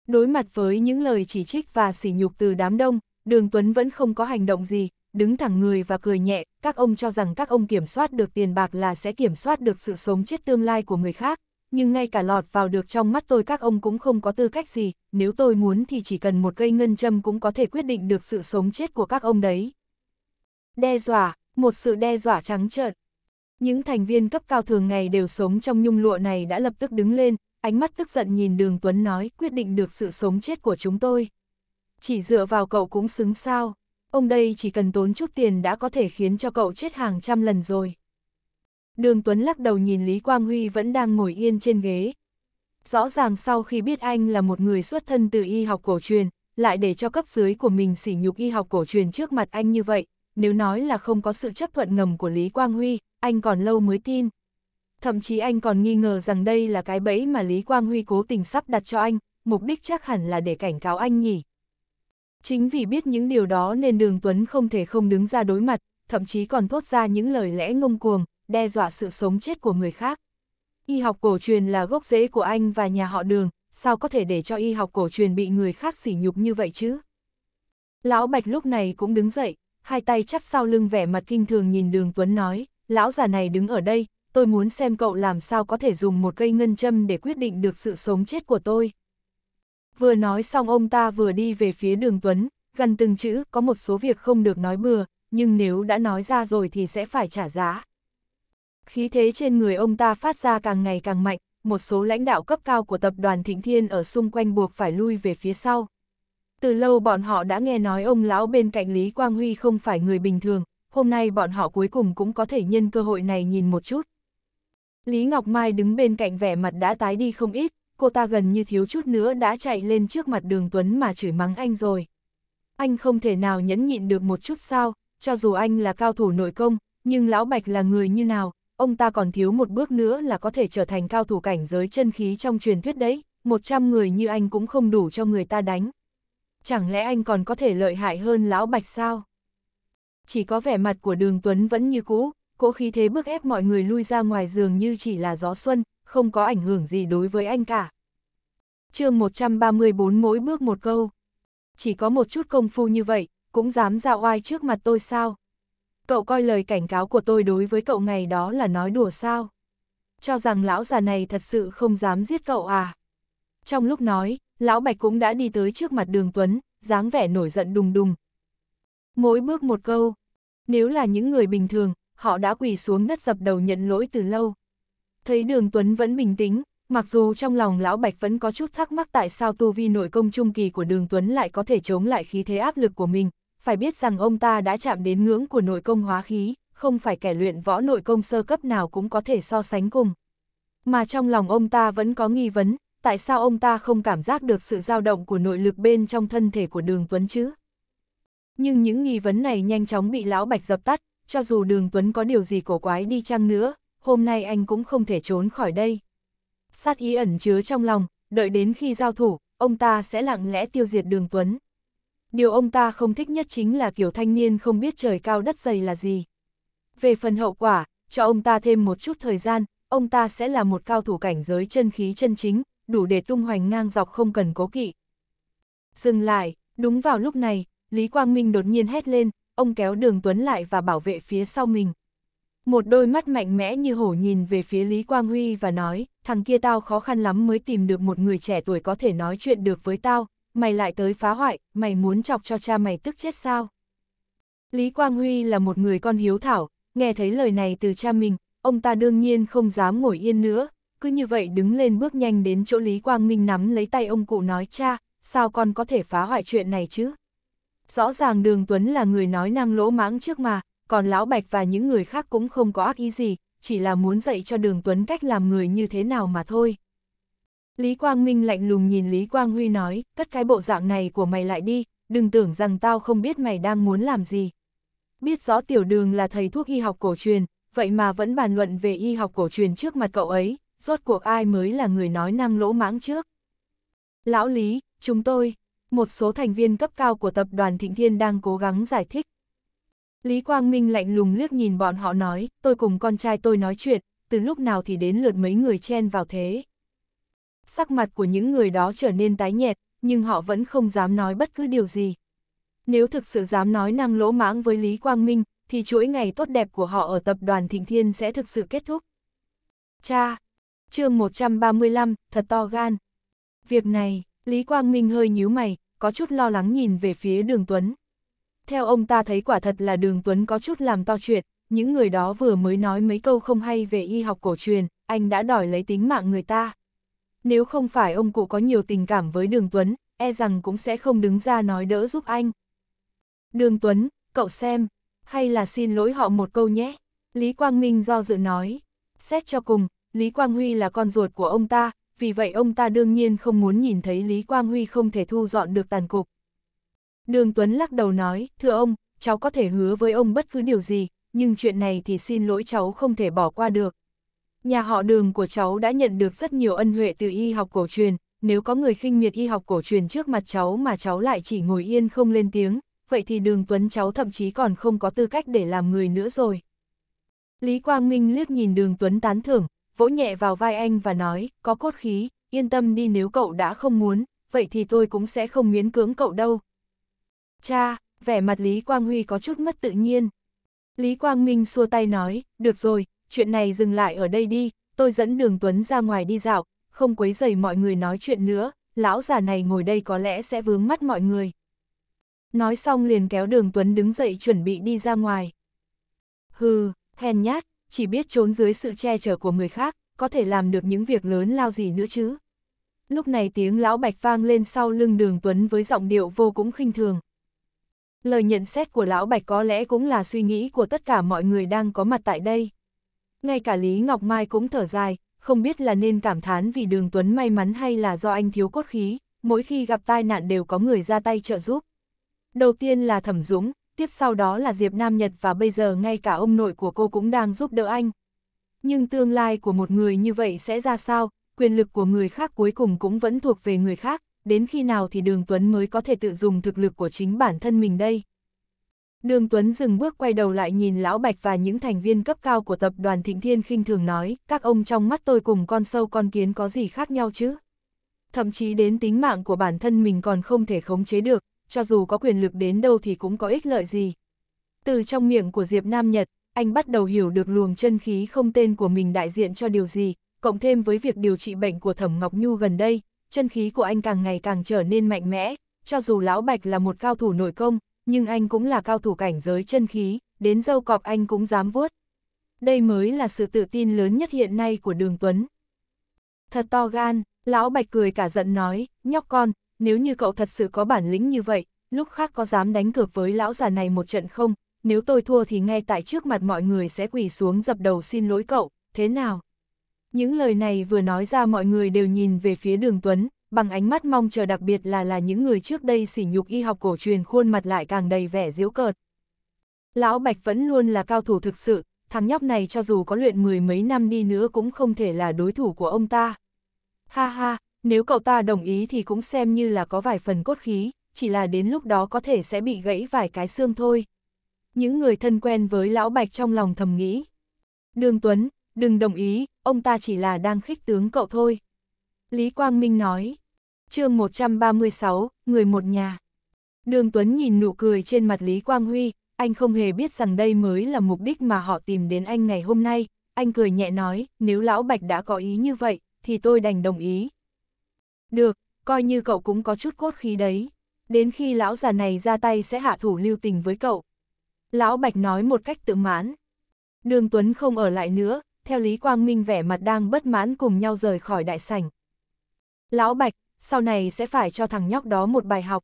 Đối mặt với những lời chỉ trích và sỉ nhục từ đám đông, Đường Tuấn vẫn không có hành động gì, đứng thẳng người và cười nhẹ, các ông cho rằng các ông kiểm soát được tiền bạc là sẽ kiểm soát được sự sống chết tương lai của người khác, nhưng ngay cả lọt vào được trong mắt tôi các ông cũng không có tư cách gì, nếu tôi muốn thì chỉ cần một cây ngân châm cũng có thể quyết định được sự sống chết của các ông đấy. Đe dọa, một sự đe dọa trắng trợn. Những thành viên cấp cao thường ngày đều sống trong nhung lụa này đã lập tức đứng lên, ánh mắt tức giận nhìn Đường Tuấn nói quyết định được sự sống chết của chúng tôi. Chỉ dựa vào cậu cũng xứng sao ông đây chỉ cần tốn chút tiền đã có thể khiến cho cậu chết hàng trăm lần rồi. Đường Tuấn lắc đầu nhìn Lý Quang Huy vẫn đang ngồi yên trên ghế. Rõ ràng sau khi biết anh là một người xuất thân từ y học cổ truyền, lại để cho cấp dưới của mình sỉ nhục y học cổ truyền trước mặt anh như vậy, nếu nói là không có sự chấp thuận ngầm của Lý Quang Huy, anh còn lâu mới tin. Thậm chí anh còn nghi ngờ rằng đây là cái bẫy mà Lý Quang Huy cố tình sắp đặt cho anh, mục đích chắc hẳn là để cảnh cáo anh nhỉ. Chính vì biết những điều đó nên Đường Tuấn không thể không đứng ra đối mặt, thậm chí còn thốt ra những lời lẽ ngông cuồng, đe dọa sự sống chết của người khác. Y học cổ truyền là gốc rễ của anh và nhà họ Đường, sao có thể để cho y học cổ truyền bị người khác sỉ nhục như vậy chứ? Lão Bạch lúc này cũng đứng dậy, hai tay chắp sau lưng vẻ mặt kinh thường nhìn Đường Tuấn nói, lão già này đứng ở đây, tôi muốn xem cậu làm sao có thể dùng một cây ngân châm để quyết định được sự sống chết của tôi. Vừa nói xong ông ta vừa đi về phía đường Tuấn, gần từng chữ có một số việc không được nói bừa, nhưng nếu đã nói ra rồi thì sẽ phải trả giá. Khí thế trên người ông ta phát ra càng ngày càng mạnh, một số lãnh đạo cấp cao của tập đoàn Thịnh Thiên ở xung quanh buộc phải lui về phía sau. Từ lâu bọn họ đã nghe nói ông lão bên cạnh Lý Quang Huy không phải người bình thường, hôm nay bọn họ cuối cùng cũng có thể nhân cơ hội này nhìn một chút. Lý Ngọc Mai đứng bên cạnh vẻ mặt đã tái đi không ít, cô ta gần như thiếu chút nữa đã chạy lên trước mặt đường Tuấn mà chửi mắng anh rồi. Anh không thể nào nhẫn nhịn được một chút sao, cho dù anh là cao thủ nội công, nhưng Lão Bạch là người như nào, ông ta còn thiếu một bước nữa là có thể trở thành cao thủ cảnh giới chân khí trong truyền thuyết đấy, 100 người như anh cũng không đủ cho người ta đánh. Chẳng lẽ anh còn có thể lợi hại hơn Lão Bạch sao? Chỉ có vẻ mặt của đường Tuấn vẫn như cũ, cỗ khí thế bước ép mọi người lui ra ngoài giường như chỉ là gió xuân, không có ảnh hưởng gì đối với anh cả. chương 134 mỗi bước một câu. Chỉ có một chút công phu như vậy, cũng dám dạo oai trước mặt tôi sao? Cậu coi lời cảnh cáo của tôi đối với cậu ngày đó là nói đùa sao? Cho rằng lão già này thật sự không dám giết cậu à? Trong lúc nói, lão Bạch cũng đã đi tới trước mặt đường Tuấn, dáng vẻ nổi giận đùng đùng. Mỗi bước một câu, nếu là những người bình thường, họ đã quỳ xuống đất dập đầu nhận lỗi từ lâu, Thấy đường Tuấn vẫn bình tĩnh, mặc dù trong lòng Lão Bạch vẫn có chút thắc mắc tại sao tu vi nội công trung kỳ của đường Tuấn lại có thể chống lại khí thế áp lực của mình, phải biết rằng ông ta đã chạm đến ngưỡng của nội công hóa khí, không phải kẻ luyện võ nội công sơ cấp nào cũng có thể so sánh cùng. Mà trong lòng ông ta vẫn có nghi vấn, tại sao ông ta không cảm giác được sự dao động của nội lực bên trong thân thể của đường Tuấn chứ? Nhưng những nghi vấn này nhanh chóng bị Lão Bạch dập tắt, cho dù đường Tuấn có điều gì cổ quái đi chăng nữa, hôm nay anh cũng không thể trốn khỏi đây. Sát ý ẩn chứa trong lòng, đợi đến khi giao thủ, ông ta sẽ lặng lẽ tiêu diệt đường Tuấn. Điều ông ta không thích nhất chính là kiểu thanh niên không biết trời cao đất dày là gì. Về phần hậu quả, cho ông ta thêm một chút thời gian, ông ta sẽ là một cao thủ cảnh giới chân khí chân chính, đủ để tung hoành ngang dọc không cần cố kỵ. Dừng lại, đúng vào lúc này, Lý Quang Minh đột nhiên hét lên, ông kéo đường Tuấn lại và bảo vệ phía sau mình một đôi mắt mạnh mẽ như hổ nhìn về phía Lý Quang Huy và nói, thằng kia tao khó khăn lắm mới tìm được một người trẻ tuổi có thể nói chuyện được với tao, mày lại tới phá hoại, mày muốn chọc cho cha mày tức chết sao? Lý Quang Huy là một người con hiếu thảo, nghe thấy lời này từ cha mình, ông ta đương nhiên không dám ngồi yên nữa, cứ như vậy đứng lên bước nhanh đến chỗ Lý Quang Minh nắm lấy tay ông cụ nói cha, sao con có thể phá hoại chuyện này chứ? Rõ ràng Đường Tuấn là người nói năng lỗ mãng trước mà, còn Lão Bạch và những người khác cũng không có ác ý gì, chỉ là muốn dạy cho Đường Tuấn cách làm người như thế nào mà thôi. Lý Quang Minh lạnh lùng nhìn Lý Quang Huy nói, cất cái bộ dạng này của mày lại đi, đừng tưởng rằng tao không biết mày đang muốn làm gì. Biết rõ tiểu đường là thầy thuốc y học cổ truyền, vậy mà vẫn bàn luận về y học cổ truyền trước mặt cậu ấy, rốt cuộc ai mới là người nói năng lỗ mãng trước. Lão Lý, chúng tôi, một số thành viên cấp cao của tập đoàn Thịnh Thiên đang cố gắng giải thích, Lý Quang Minh lạnh lùng liếc nhìn bọn họ nói, tôi cùng con trai tôi nói chuyện, từ lúc nào thì đến lượt mấy người chen vào thế. Sắc mặt của những người đó trở nên tái nhẹt, nhưng họ vẫn không dám nói bất cứ điều gì. Nếu thực sự dám nói năng lỗ mãng với Lý Quang Minh, thì chuỗi ngày tốt đẹp của họ ở tập đoàn Thịnh Thiên sẽ thực sự kết thúc. Cha! chương 135, thật to gan. Việc này, Lý Quang Minh hơi nhíu mày, có chút lo lắng nhìn về phía đường Tuấn. Theo ông ta thấy quả thật là đường Tuấn có chút làm to chuyện, những người đó vừa mới nói mấy câu không hay về y học cổ truyền, anh đã đòi lấy tính mạng người ta. Nếu không phải ông cụ có nhiều tình cảm với đường Tuấn, e rằng cũng sẽ không đứng ra nói đỡ giúp anh. Đường Tuấn, cậu xem, hay là xin lỗi họ một câu nhé. Lý Quang Minh do dự nói, xét cho cùng, Lý Quang Huy là con ruột của ông ta, vì vậy ông ta đương nhiên không muốn nhìn thấy Lý Quang Huy không thể thu dọn được tàn cục. Đường Tuấn lắc đầu nói, thưa ông, cháu có thể hứa với ông bất cứ điều gì, nhưng chuyện này thì xin lỗi cháu không thể bỏ qua được. Nhà họ đường của cháu đã nhận được rất nhiều ân huệ từ y học cổ truyền, nếu có người khinh miệt y học cổ truyền trước mặt cháu mà cháu lại chỉ ngồi yên không lên tiếng, vậy thì đường Tuấn cháu thậm chí còn không có tư cách để làm người nữa rồi. Lý Quang Minh liếc nhìn đường Tuấn tán thưởng, vỗ nhẹ vào vai anh và nói, có cốt khí, yên tâm đi nếu cậu đã không muốn, vậy thì tôi cũng sẽ không miễn cưỡng cậu đâu, Cha, vẻ mặt Lý Quang Huy có chút mất tự nhiên. Lý Quang Minh xua tay nói, được rồi, chuyện này dừng lại ở đây đi, tôi dẫn đường Tuấn ra ngoài đi dạo, không quấy rầy mọi người nói chuyện nữa, lão già này ngồi đây có lẽ sẽ vướng mắt mọi người. Nói xong liền kéo đường Tuấn đứng dậy chuẩn bị đi ra ngoài. Hừ, hèn nhát, chỉ biết trốn dưới sự che chở của người khác, có thể làm được những việc lớn lao gì nữa chứ. Lúc này tiếng lão bạch vang lên sau lưng đường Tuấn với giọng điệu vô cùng khinh thường. Lời nhận xét của Lão Bạch có lẽ cũng là suy nghĩ của tất cả mọi người đang có mặt tại đây. Ngay cả Lý Ngọc Mai cũng thở dài, không biết là nên cảm thán vì đường Tuấn may mắn hay là do anh thiếu cốt khí, mỗi khi gặp tai nạn đều có người ra tay trợ giúp. Đầu tiên là Thẩm Dũng, tiếp sau đó là Diệp Nam Nhật và bây giờ ngay cả ông nội của cô cũng đang giúp đỡ anh. Nhưng tương lai của một người như vậy sẽ ra sao, quyền lực của người khác cuối cùng cũng vẫn thuộc về người khác, đến khi nào thì Đường Tuấn mới có thể tự dùng thực lực của chính bản thân mình đây. Đường Tuấn dừng bước quay đầu lại nhìn Lão Bạch và những thành viên cấp cao của tập đoàn Thịnh Thiên khinh thường nói, các ông trong mắt tôi cùng con sâu con kiến có gì khác nhau chứ? Thậm chí đến tính mạng của bản thân mình còn không thể khống chế được, cho dù có quyền lực đến đâu thì cũng có ích lợi gì. Từ trong miệng của Diệp Nam Nhật, anh bắt đầu hiểu được luồng chân khí không tên của mình đại diện cho điều gì, cộng thêm với việc điều trị bệnh của Thẩm Ngọc Nhu gần đây, chân khí của anh càng ngày càng trở nên mạnh mẽ, cho dù Lão Bạch là một cao thủ nội công, nhưng anh cũng là cao thủ cảnh giới chân khí, đến dâu cọp anh cũng dám vuốt. Đây mới là sự tự tin lớn nhất hiện nay của Đường Tuấn. Thật to gan, Lão Bạch cười cả giận nói, nhóc con, nếu như cậu thật sự có bản lĩnh như vậy, lúc khác có dám đánh cược với lão già này một trận không, nếu tôi thua thì ngay tại trước mặt mọi người sẽ quỳ xuống dập đầu xin lỗi cậu, thế nào? Những lời này vừa nói ra mọi người đều nhìn về phía đường Tuấn, bằng ánh mắt mong chờ đặc biệt là là những người trước đây sỉ nhục y học cổ truyền khuôn mặt lại càng đầy vẻ diễu cợt. Lão Bạch vẫn luôn là cao thủ thực sự, thằng nhóc này cho dù có luyện mười mấy năm đi nữa cũng không thể là đối thủ của ông ta. Ha ha, nếu cậu ta đồng ý thì cũng xem như là có vài phần cốt khí, chỉ là đến lúc đó có thể sẽ bị gãy vài cái xương thôi. Những người thân quen với Lão Bạch trong lòng thầm nghĩ. Đường Tuấn, đừng đồng ý, ông ta chỉ là đang khích tướng cậu thôi. Lý Quang Minh nói, chương 136, người một nhà. Đường Tuấn nhìn nụ cười trên mặt Lý Quang Huy, anh không hề biết rằng đây mới là mục đích mà họ tìm đến anh ngày hôm nay. Anh cười nhẹ nói, nếu Lão Bạch đã có ý như vậy, thì tôi đành đồng ý. Được, coi như cậu cũng có chút cốt khí đấy. Đến khi lão già này ra tay sẽ hạ thủ lưu tình với cậu. Lão Bạch nói một cách tự mãn. Đường Tuấn không ở lại nữa, theo Lý Quang Minh vẻ mặt đang bất mãn cùng nhau rời khỏi đại sảnh. Lão Bạch, sau này sẽ phải cho thằng nhóc đó một bài học.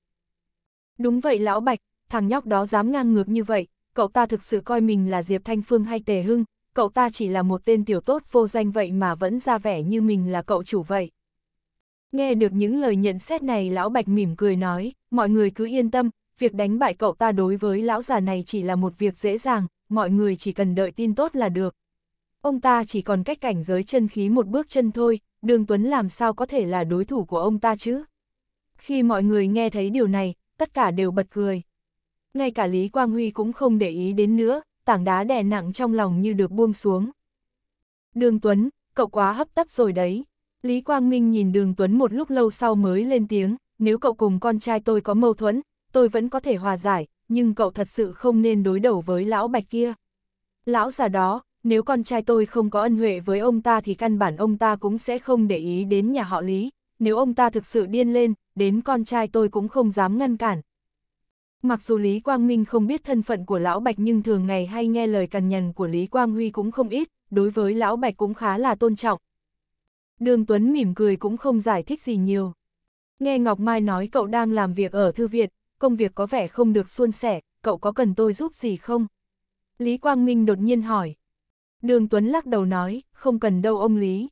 Đúng vậy Lão Bạch, thằng nhóc đó dám ngang ngược như vậy, cậu ta thực sự coi mình là Diệp Thanh Phương hay Tề Hưng, cậu ta chỉ là một tên tiểu tốt vô danh vậy mà vẫn ra vẻ như mình là cậu chủ vậy. Nghe được những lời nhận xét này Lão Bạch mỉm cười nói, mọi người cứ yên tâm, việc đánh bại cậu ta đối với lão già này chỉ là một việc dễ dàng, mọi người chỉ cần đợi tin tốt là được ông ta chỉ còn cách cảnh giới chân khí một bước chân thôi, Đường Tuấn làm sao có thể là đối thủ của ông ta chứ? Khi mọi người nghe thấy điều này, tất cả đều bật cười. Ngay cả Lý Quang Huy cũng không để ý đến nữa, tảng đá đè nặng trong lòng như được buông xuống. Đường Tuấn, cậu quá hấp tấp rồi đấy. Lý Quang Minh nhìn Đường Tuấn một lúc lâu sau mới lên tiếng, nếu cậu cùng con trai tôi có mâu thuẫn, tôi vẫn có thể hòa giải, nhưng cậu thật sự không nên đối đầu với lão bạch kia. Lão già đó, nếu con trai tôi không có ân huệ với ông ta thì căn bản ông ta cũng sẽ không để ý đến nhà họ Lý, nếu ông ta thực sự điên lên, đến con trai tôi cũng không dám ngăn cản. Mặc dù Lý Quang Minh không biết thân phận của Lão Bạch nhưng thường ngày hay nghe lời cằn nhằn của Lý Quang Huy cũng không ít, đối với Lão Bạch cũng khá là tôn trọng. Đường Tuấn mỉm cười cũng không giải thích gì nhiều. Nghe Ngọc Mai nói cậu đang làm việc ở thư viện, công việc có vẻ không được suôn sẻ, cậu có cần tôi giúp gì không? Lý Quang Minh đột nhiên hỏi. Đường Tuấn lắc đầu nói, không cần đâu ông Lý.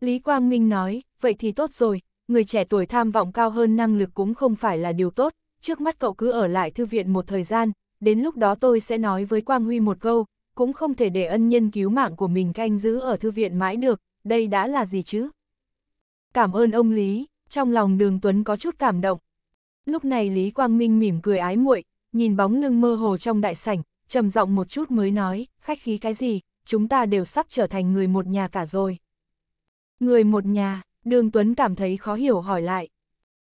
Lý Quang Minh nói, vậy thì tốt rồi, người trẻ tuổi tham vọng cao hơn năng lực cũng không phải là điều tốt, trước mắt cậu cứ ở lại thư viện một thời gian, đến lúc đó tôi sẽ nói với Quang Huy một câu, cũng không thể để ân nhân cứu mạng của mình canh giữ ở thư viện mãi được, đây đã là gì chứ? Cảm ơn ông Lý, trong lòng đường Tuấn có chút cảm động. Lúc này Lý Quang Minh mỉm cười ái muội, nhìn bóng lưng mơ hồ trong đại sảnh, trầm giọng một chút mới nói, khách khí cái gì, chúng ta đều sắp trở thành người một nhà cả rồi. Người một nhà, Đường Tuấn cảm thấy khó hiểu hỏi lại.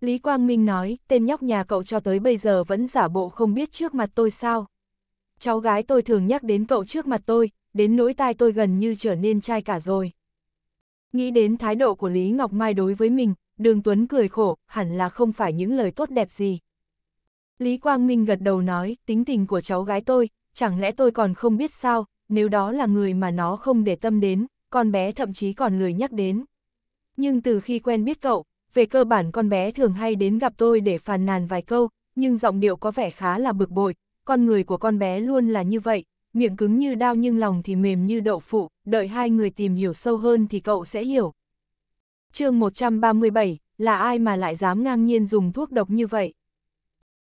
Lý Quang Minh nói, tên nhóc nhà cậu cho tới bây giờ vẫn giả bộ không biết trước mặt tôi sao. Cháu gái tôi thường nhắc đến cậu trước mặt tôi, đến nỗi tai tôi gần như trở nên trai cả rồi. Nghĩ đến thái độ của Lý Ngọc Mai đối với mình, Đường Tuấn cười khổ, hẳn là không phải những lời tốt đẹp gì. Lý Quang Minh gật đầu nói, tính tình của cháu gái tôi, chẳng lẽ tôi còn không biết sao, nếu đó là người mà nó không để tâm đến, con bé thậm chí còn lười nhắc đến. Nhưng từ khi quen biết cậu, về cơ bản con bé thường hay đến gặp tôi để phàn nàn vài câu, nhưng giọng điệu có vẻ khá là bực bội, con người của con bé luôn là như vậy, miệng cứng như đao nhưng lòng thì mềm như đậu phụ, đợi hai người tìm hiểu sâu hơn thì cậu sẽ hiểu. chương 137, là ai mà lại dám ngang nhiên dùng thuốc độc như vậy?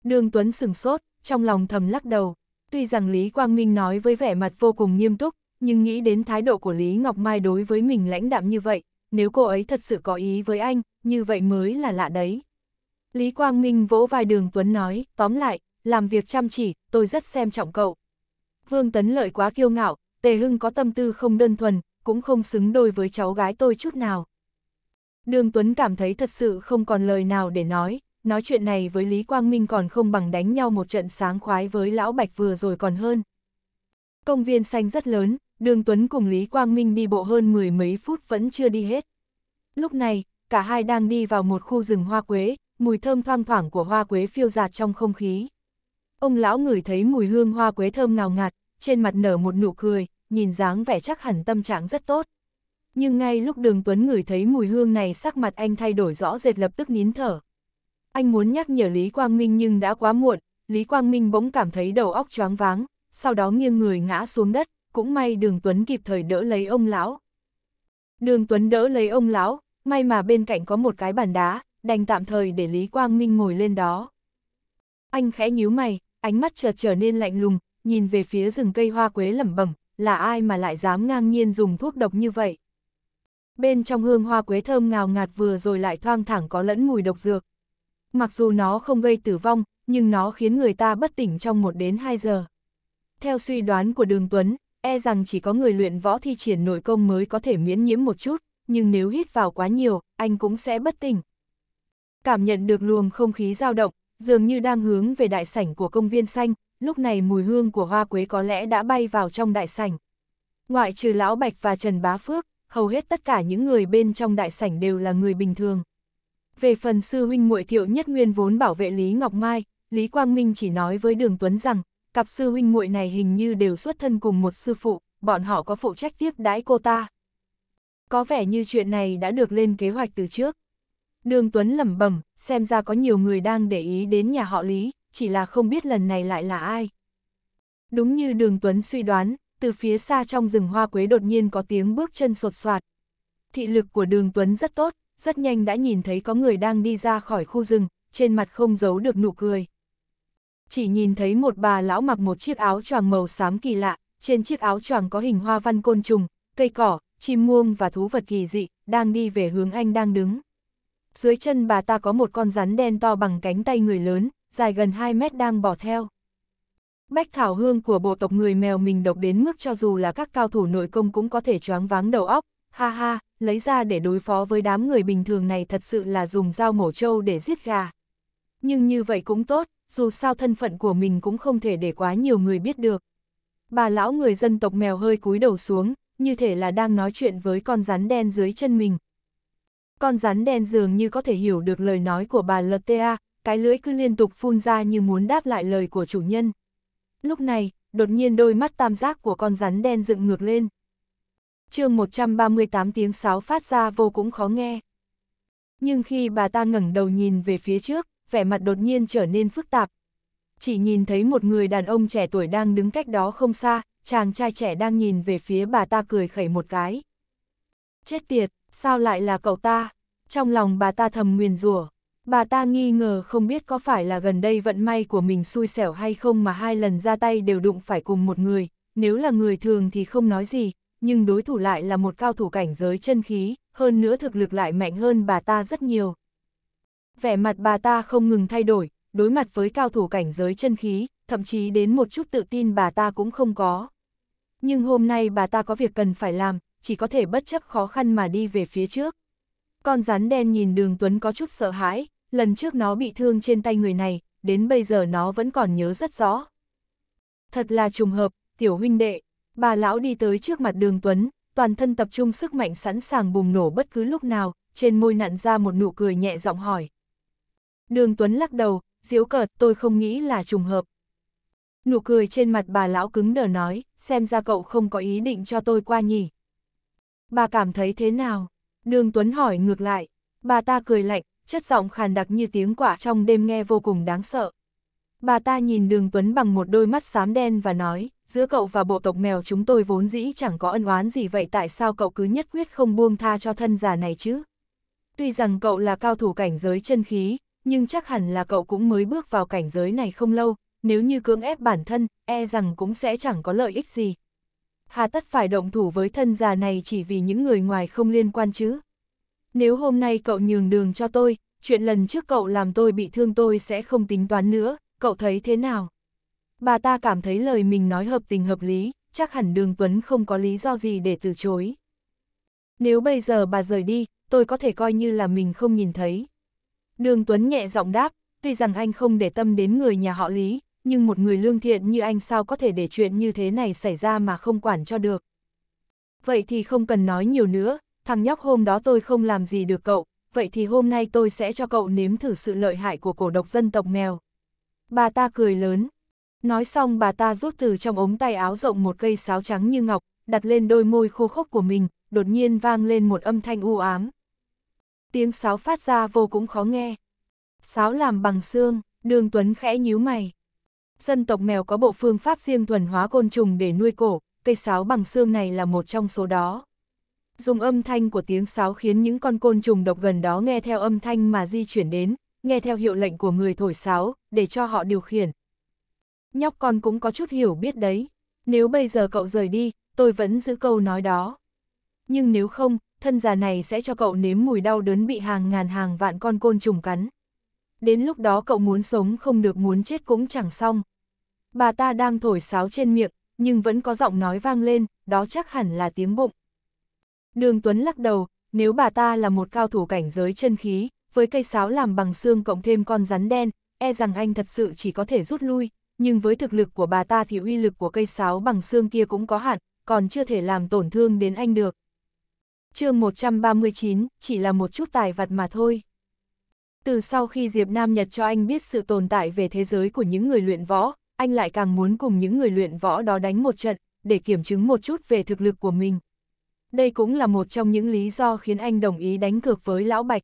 Đường Tuấn sừng sốt, trong lòng thầm lắc đầu. Tuy rằng Lý Quang Minh nói với vẻ mặt vô cùng nghiêm túc, nhưng nghĩ đến thái độ của Lý Ngọc Mai đối với mình lãnh đạm như vậy, nếu cô ấy thật sự có ý với anh, như vậy mới là lạ đấy. Lý Quang Minh vỗ vai đường Tuấn nói, tóm lại, làm việc chăm chỉ, tôi rất xem trọng cậu. Vương Tấn Lợi quá kiêu ngạo, Tề Hưng có tâm tư không đơn thuần, cũng không xứng đôi với cháu gái tôi chút nào. Đường Tuấn cảm thấy thật sự không còn lời nào để nói, nói chuyện này với Lý Quang Minh còn không bằng đánh nhau một trận sáng khoái với Lão Bạch vừa rồi còn hơn. Công viên xanh rất lớn, Đường Tuấn cùng Lý Quang Minh đi bộ hơn mười mấy phút vẫn chưa đi hết. Lúc này, cả hai đang đi vào một khu rừng hoa quế, mùi thơm thoang thoảng của hoa quế phiêu dạt trong không khí. Ông lão ngửi thấy mùi hương hoa quế thơm ngào ngạt, trên mặt nở một nụ cười, nhìn dáng vẻ chắc hẳn tâm trạng rất tốt. Nhưng ngay lúc đường Tuấn ngửi thấy mùi hương này sắc mặt anh thay đổi rõ rệt lập tức nín thở. Anh muốn nhắc nhở Lý Quang Minh nhưng đã quá muộn, Lý Quang Minh bỗng cảm thấy đầu óc choáng váng, sau đó nghiêng người ngã xuống đất, cũng may Đường Tuấn kịp thời đỡ lấy ông lão. Đường Tuấn đỡ lấy ông lão, may mà bên cạnh có một cái bàn đá, đành tạm thời để Lý Quang Minh ngồi lên đó. Anh khẽ nhíu mày, ánh mắt chợt trở nên lạnh lùng, nhìn về phía rừng cây hoa quế lẩm bẩm, là ai mà lại dám ngang nhiên dùng thuốc độc như vậy? Bên trong hương hoa quế thơm ngào ngạt vừa rồi lại thoang thẳng có lẫn mùi độc dược, Mặc dù nó không gây tử vong, nhưng nó khiến người ta bất tỉnh trong 1 đến 2 giờ. Theo suy đoán của Đường Tuấn, e rằng chỉ có người luyện võ thi triển nội công mới có thể miễn nhiễm một chút, nhưng nếu hít vào quá nhiều, anh cũng sẽ bất tỉnh. Cảm nhận được luồng không khí dao động, dường như đang hướng về đại sảnh của công viên xanh, lúc này mùi hương của hoa quế có lẽ đã bay vào trong đại sảnh. Ngoại trừ Lão Bạch và Trần Bá Phước, hầu hết tất cả những người bên trong đại sảnh đều là người bình thường. Về phần sư huynh muội Thiệu Nhất Nguyên vốn bảo vệ Lý Ngọc Mai, Lý Quang Minh chỉ nói với Đường Tuấn rằng, cặp sư huynh muội này hình như đều xuất thân cùng một sư phụ, bọn họ có phụ trách tiếp đãi cô ta. Có vẻ như chuyện này đã được lên kế hoạch từ trước. Đường Tuấn lẩm bẩm, xem ra có nhiều người đang để ý đến nhà họ Lý, chỉ là không biết lần này lại là ai. Đúng như Đường Tuấn suy đoán, từ phía xa trong rừng hoa quế đột nhiên có tiếng bước chân sột soạt. Thị lực của Đường Tuấn rất tốt, rất nhanh đã nhìn thấy có người đang đi ra khỏi khu rừng, trên mặt không giấu được nụ cười. Chỉ nhìn thấy một bà lão mặc một chiếc áo choàng màu xám kỳ lạ, trên chiếc áo choàng có hình hoa văn côn trùng, cây cỏ, chim muông và thú vật kỳ dị, đang đi về hướng anh đang đứng. Dưới chân bà ta có một con rắn đen to bằng cánh tay người lớn, dài gần 2 mét đang bỏ theo. Bách thảo hương của bộ tộc người mèo mình độc đến mức cho dù là các cao thủ nội công cũng có thể choáng váng đầu óc, ha ha, lấy ra để đối phó với đám người bình thường này thật sự là dùng dao mổ trâu để giết gà. Nhưng như vậy cũng tốt, dù sao thân phận của mình cũng không thể để quá nhiều người biết được. Bà lão người dân tộc mèo hơi cúi đầu xuống, như thể là đang nói chuyện với con rắn đen dưới chân mình. Con rắn đen dường như có thể hiểu được lời nói của bà Lta, cái lưỡi cứ liên tục phun ra như muốn đáp lại lời của chủ nhân. Lúc này, đột nhiên đôi mắt tam giác của con rắn đen dựng ngược lên chương 138 tiếng sáo phát ra vô cũng khó nghe. Nhưng khi bà ta ngẩng đầu nhìn về phía trước, vẻ mặt đột nhiên trở nên phức tạp. Chỉ nhìn thấy một người đàn ông trẻ tuổi đang đứng cách đó không xa, chàng trai trẻ đang nhìn về phía bà ta cười khẩy một cái. Chết tiệt, sao lại là cậu ta? Trong lòng bà ta thầm nguyền rủa. Bà ta nghi ngờ không biết có phải là gần đây vận may của mình xui xẻo hay không mà hai lần ra tay đều đụng phải cùng một người, nếu là người thường thì không nói gì, nhưng đối thủ lại là một cao thủ cảnh giới chân khí, hơn nữa thực lực lại mạnh hơn bà ta rất nhiều. Vẻ mặt bà ta không ngừng thay đổi, đối mặt với cao thủ cảnh giới chân khí, thậm chí đến một chút tự tin bà ta cũng không có. Nhưng hôm nay bà ta có việc cần phải làm, chỉ có thể bất chấp khó khăn mà đi về phía trước. Con rắn đen nhìn đường Tuấn có chút sợ hãi, lần trước nó bị thương trên tay người này, đến bây giờ nó vẫn còn nhớ rất rõ. Thật là trùng hợp, tiểu huynh đệ, bà lão đi tới trước mặt đường Tuấn, toàn thân tập trung sức mạnh sẵn sàng bùng nổ bất cứ lúc nào, trên môi nặn ra một nụ cười nhẹ giọng hỏi. Đường Tuấn lắc đầu, diễu cợt tôi không nghĩ là trùng hợp. Nụ cười trên mặt bà lão cứng đờ nói, xem ra cậu không có ý định cho tôi qua nhỉ. Bà cảm thấy thế nào? Đường Tuấn hỏi ngược lại, bà ta cười lạnh, chất giọng khàn đặc như tiếng quả trong đêm nghe vô cùng đáng sợ. Bà ta nhìn đường Tuấn bằng một đôi mắt xám đen và nói, giữa cậu và bộ tộc mèo chúng tôi vốn dĩ chẳng có ân oán gì vậy tại sao cậu cứ nhất quyết không buông tha cho thân già này chứ? Tuy rằng cậu là cao thủ cảnh giới chân khí, nhưng chắc hẳn là cậu cũng mới bước vào cảnh giới này không lâu, nếu như cưỡng ép bản thân, e rằng cũng sẽ chẳng có lợi ích gì. Hà tất phải động thủ với thân già này chỉ vì những người ngoài không liên quan chứ. Nếu hôm nay cậu nhường đường cho tôi, chuyện lần trước cậu làm tôi bị thương tôi sẽ không tính toán nữa, cậu thấy thế nào? Bà ta cảm thấy lời mình nói hợp tình hợp lý, chắc hẳn đường Tuấn không có lý do gì để từ chối. Nếu bây giờ bà rời đi, tôi có thể coi như là mình không nhìn thấy. Đường Tuấn nhẹ giọng đáp, tuy rằng anh không để tâm đến người nhà họ Lý, nhưng một người lương thiện như anh sao có thể để chuyện như thế này xảy ra mà không quản cho được. Vậy thì không cần nói nhiều nữa, thằng nhóc hôm đó tôi không làm gì được cậu, vậy thì hôm nay tôi sẽ cho cậu nếm thử sự lợi hại của cổ độc dân tộc mèo. Bà ta cười lớn. Nói xong bà ta rút từ trong ống tay áo rộng một cây sáo trắng như ngọc, đặt lên đôi môi khô khốc của mình, đột nhiên vang lên một âm thanh u ám. Tiếng sáo phát ra vô cùng khó nghe. Sáo làm bằng xương, đường tuấn khẽ nhíu mày. Dân tộc mèo có bộ phương pháp riêng thuần hóa côn trùng để nuôi cổ, cây sáo bằng xương này là một trong số đó. Dùng âm thanh của tiếng sáo khiến những con côn trùng độc gần đó nghe theo âm thanh mà di chuyển đến, nghe theo hiệu lệnh của người thổi sáo, để cho họ điều khiển. Nhóc con cũng có chút hiểu biết đấy, nếu bây giờ cậu rời đi, tôi vẫn giữ câu nói đó. Nhưng nếu không, thân già này sẽ cho cậu nếm mùi đau đớn bị hàng ngàn hàng vạn con côn trùng cắn. Đến lúc đó cậu muốn sống không được muốn chết cũng chẳng xong. Bà ta đang thổi sáo trên miệng, nhưng vẫn có giọng nói vang lên, đó chắc hẳn là tiếng bụng. Đường Tuấn lắc đầu, nếu bà ta là một cao thủ cảnh giới chân khí, với cây sáo làm bằng xương cộng thêm con rắn đen, e rằng anh thật sự chỉ có thể rút lui, nhưng với thực lực của bà ta thì uy lực của cây sáo bằng xương kia cũng có hạn, còn chưa thể làm tổn thương đến anh được. chương 139, chỉ là một chút tài vật mà thôi. Từ sau khi Diệp Nam Nhật cho anh biết sự tồn tại về thế giới của những người luyện võ, anh lại càng muốn cùng những người luyện võ đó đánh một trận, để kiểm chứng một chút về thực lực của mình. Đây cũng là một trong những lý do khiến anh đồng ý đánh cược với Lão Bạch.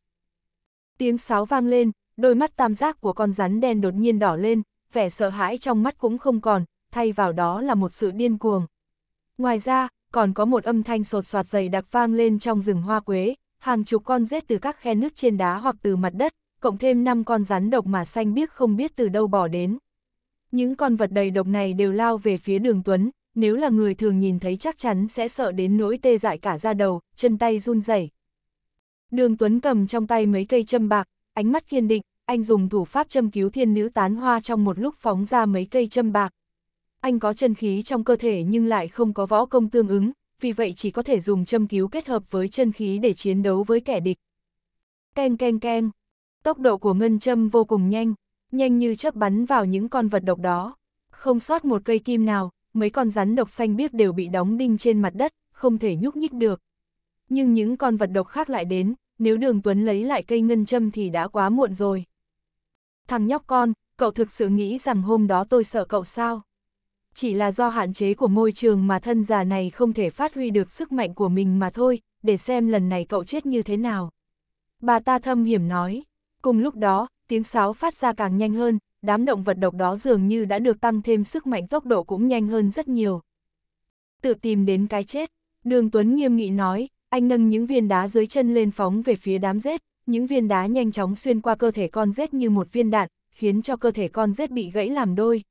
Tiếng sáo vang lên, đôi mắt tam giác của con rắn đen đột nhiên đỏ lên, vẻ sợ hãi trong mắt cũng không còn, thay vào đó là một sự điên cuồng. Ngoài ra, còn có một âm thanh sột soạt dày đặc vang lên trong rừng hoa quế, hàng chục con rết từ các khe nước trên đá hoặc từ mặt đất, cộng thêm 5 con rắn độc mà xanh biếc không biết từ đâu bỏ đến. Những con vật đầy độc này đều lao về phía đường Tuấn, nếu là người thường nhìn thấy chắc chắn sẽ sợ đến nỗi tê dại cả da đầu, chân tay run rẩy. Đường Tuấn cầm trong tay mấy cây châm bạc, ánh mắt kiên định, anh dùng thủ pháp châm cứu thiên nữ tán hoa trong một lúc phóng ra mấy cây châm bạc. Anh có chân khí trong cơ thể nhưng lại không có võ công tương ứng, vì vậy chỉ có thể dùng châm cứu kết hợp với chân khí để chiến đấu với kẻ địch. Keng keng keng, tốc độ của ngân châm vô cùng nhanh, nhanh như chớp bắn vào những con vật độc đó. Không sót một cây kim nào, mấy con rắn độc xanh biếc đều bị đóng đinh trên mặt đất, không thể nhúc nhích được nhưng những con vật độc khác lại đến, nếu đường Tuấn lấy lại cây ngân châm thì đã quá muộn rồi. Thằng nhóc con, cậu thực sự nghĩ rằng hôm đó tôi sợ cậu sao? Chỉ là do hạn chế của môi trường mà thân già này không thể phát huy được sức mạnh của mình mà thôi, để xem lần này cậu chết như thế nào. Bà ta thâm hiểm nói. Cùng lúc đó, tiếng sáo phát ra càng nhanh hơn, đám động vật độc đó dường như đã được tăng thêm sức mạnh tốc độ cũng nhanh hơn rất nhiều. Tự tìm đến cái chết, đường Tuấn nghiêm nghị nói, anh nâng những viên đá dưới chân lên phóng về phía đám rết, những viên đá nhanh chóng xuyên qua cơ thể con rết như một viên đạn, khiến cho cơ thể con rết bị gãy làm đôi.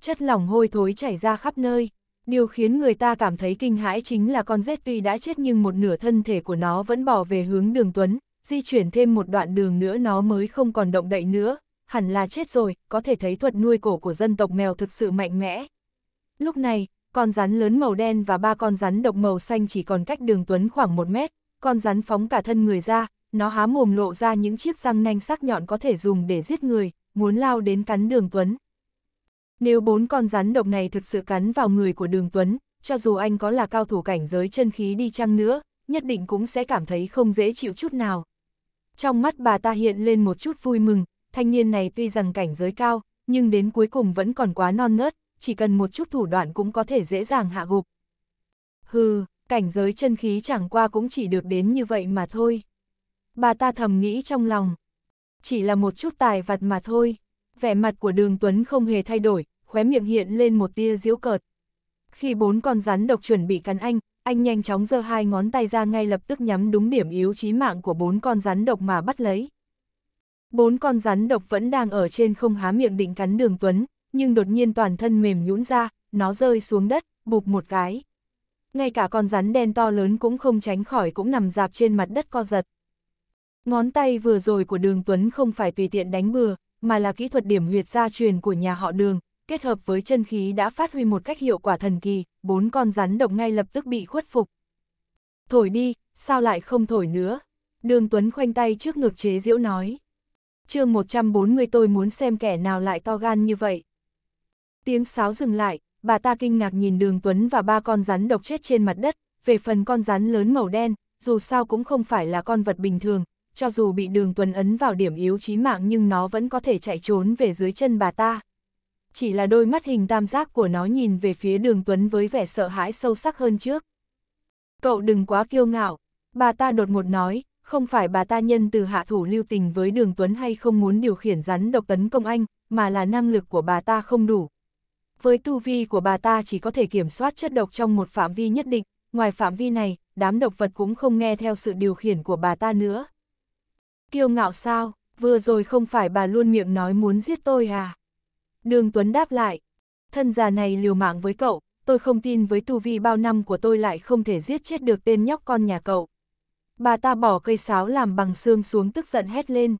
Chất lỏng hôi thối chảy ra khắp nơi. Điều khiến người ta cảm thấy kinh hãi chính là con rết tuy đã chết nhưng một nửa thân thể của nó vẫn bỏ về hướng đường Tuấn, di chuyển thêm một đoạn đường nữa nó mới không còn động đậy nữa, hẳn là chết rồi, có thể thấy thuật nuôi cổ của dân tộc mèo thực sự mạnh mẽ. Lúc này, con rắn lớn màu đen và ba con rắn độc màu xanh chỉ còn cách đường Tuấn khoảng một mét, con rắn phóng cả thân người ra, nó há mồm lộ ra những chiếc răng nanh sắc nhọn có thể dùng để giết người, muốn lao đến cắn đường Tuấn. Nếu bốn con rắn độc này thực sự cắn vào người của đường Tuấn, cho dù anh có là cao thủ cảnh giới chân khí đi chăng nữa, nhất định cũng sẽ cảm thấy không dễ chịu chút nào. Trong mắt bà ta hiện lên một chút vui mừng, thanh niên này tuy rằng cảnh giới cao, nhưng đến cuối cùng vẫn còn quá non nớt, chỉ cần một chút thủ đoạn cũng có thể dễ dàng hạ gục. Hừ, cảnh giới chân khí chẳng qua cũng chỉ được đến như vậy mà thôi. Bà ta thầm nghĩ trong lòng. Chỉ là một chút tài vặt mà thôi. Vẻ mặt của đường Tuấn không hề thay đổi, khóe miệng hiện lên một tia diễu cợt. Khi bốn con rắn độc chuẩn bị cắn anh, anh nhanh chóng giơ hai ngón tay ra ngay lập tức nhắm đúng điểm yếu chí mạng của bốn con rắn độc mà bắt lấy. Bốn con rắn độc vẫn đang ở trên không há miệng định cắn đường Tuấn, nhưng đột nhiên toàn thân mềm nhũn ra, nó rơi xuống đất, bụp một cái. Ngay cả con rắn đen to lớn cũng không tránh khỏi cũng nằm dạp trên mặt đất co giật. Ngón tay vừa rồi của đường Tuấn không phải tùy tiện đánh bừa, mà là kỹ thuật điểm huyệt gia truyền của nhà họ đường, kết hợp với chân khí đã phát huy một cách hiệu quả thần kỳ, bốn con rắn độc ngay lập tức bị khuất phục. Thổi đi, sao lại không thổi nữa? Đường Tuấn khoanh tay trước ngực chế diễu nói. chương 140 tôi muốn xem kẻ nào lại to gan như vậy. Tiếng sáo dừng lại, bà ta kinh ngạc nhìn đường Tuấn và ba con rắn độc chết trên mặt đất, về phần con rắn lớn màu đen, dù sao cũng không phải là con vật bình thường, cho dù bị đường Tuấn ấn vào điểm yếu chí mạng nhưng nó vẫn có thể chạy trốn về dưới chân bà ta. Chỉ là đôi mắt hình tam giác của nó nhìn về phía đường Tuấn với vẻ sợ hãi sâu sắc hơn trước. Cậu đừng quá kiêu ngạo, bà ta đột ngột nói, không phải bà ta nhân từ hạ thủ lưu tình với đường Tuấn hay không muốn điều khiển rắn độc tấn công anh, mà là năng lực của bà ta không đủ, với tu vi của bà ta chỉ có thể kiểm soát chất độc trong một phạm vi nhất định, ngoài phạm vi này, đám độc vật cũng không nghe theo sự điều khiển của bà ta nữa. Kiêu ngạo sao, vừa rồi không phải bà luôn miệng nói muốn giết tôi à? Đường Tuấn đáp lại, thân già này liều mạng với cậu, tôi không tin với tu vi bao năm của tôi lại không thể giết chết được tên nhóc con nhà cậu. Bà ta bỏ cây sáo làm bằng xương xuống tức giận hét lên,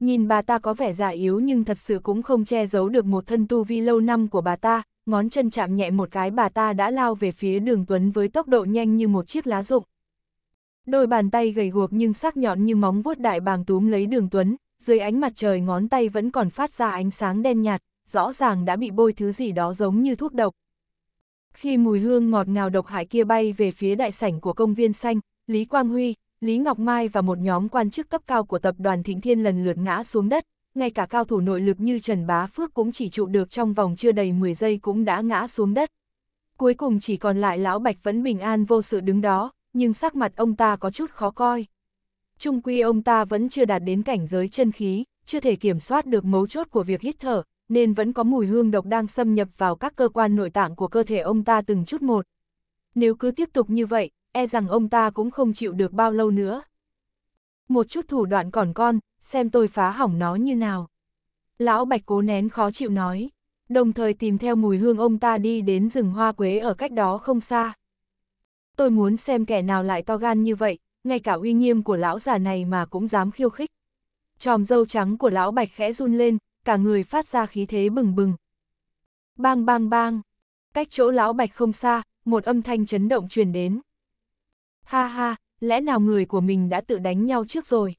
nhìn bà ta có vẻ già yếu nhưng thật sự cũng không che giấu được một thân tu vi lâu năm của bà ta, ngón chân chạm nhẹ một cái bà ta đã lao về phía đường Tuấn với tốc độ nhanh như một chiếc lá rụng. Đôi bàn tay gầy guộc nhưng sắc nhọn như móng vuốt đại bàng túm lấy đường Tuấn, dưới ánh mặt trời ngón tay vẫn còn phát ra ánh sáng đen nhạt, rõ ràng đã bị bôi thứ gì đó giống như thuốc độc. Khi mùi hương ngọt ngào độc hại kia bay về phía đại sảnh của công viên xanh, Lý Quang Huy, Lý Ngọc Mai và một nhóm quan chức cấp cao của tập đoàn Thịnh Thiên lần lượt ngã xuống đất, ngay cả cao thủ nội lực như Trần Bá Phước cũng chỉ trụ được trong vòng chưa đầy 10 giây cũng đã ngã xuống đất. Cuối cùng chỉ còn lại Lão Bạch vẫn bình an vô sự đứng đó, nhưng sắc mặt ông ta có chút khó coi. Trung quy ông ta vẫn chưa đạt đến cảnh giới chân khí, chưa thể kiểm soát được mấu chốt của việc hít thở, nên vẫn có mùi hương độc đang xâm nhập vào các cơ quan nội tạng của cơ thể ông ta từng chút một. Nếu cứ tiếp tục như vậy, e rằng ông ta cũng không chịu được bao lâu nữa. Một chút thủ đoạn còn con, xem tôi phá hỏng nó như nào. Lão Bạch cố nén khó chịu nói, đồng thời tìm theo mùi hương ông ta đi đến rừng hoa quế ở cách đó không xa. Tôi muốn xem kẻ nào lại to gan như vậy, ngay cả uy nghiêm của lão già này mà cũng dám khiêu khích. Tròm dâu trắng của lão Bạch khẽ run lên, cả người phát ra khí thế bừng bừng. Bang bang bang, cách chỗ lão Bạch không xa, một âm thanh chấn động truyền đến. Ha ha, lẽ nào người của mình đã tự đánh nhau trước rồi?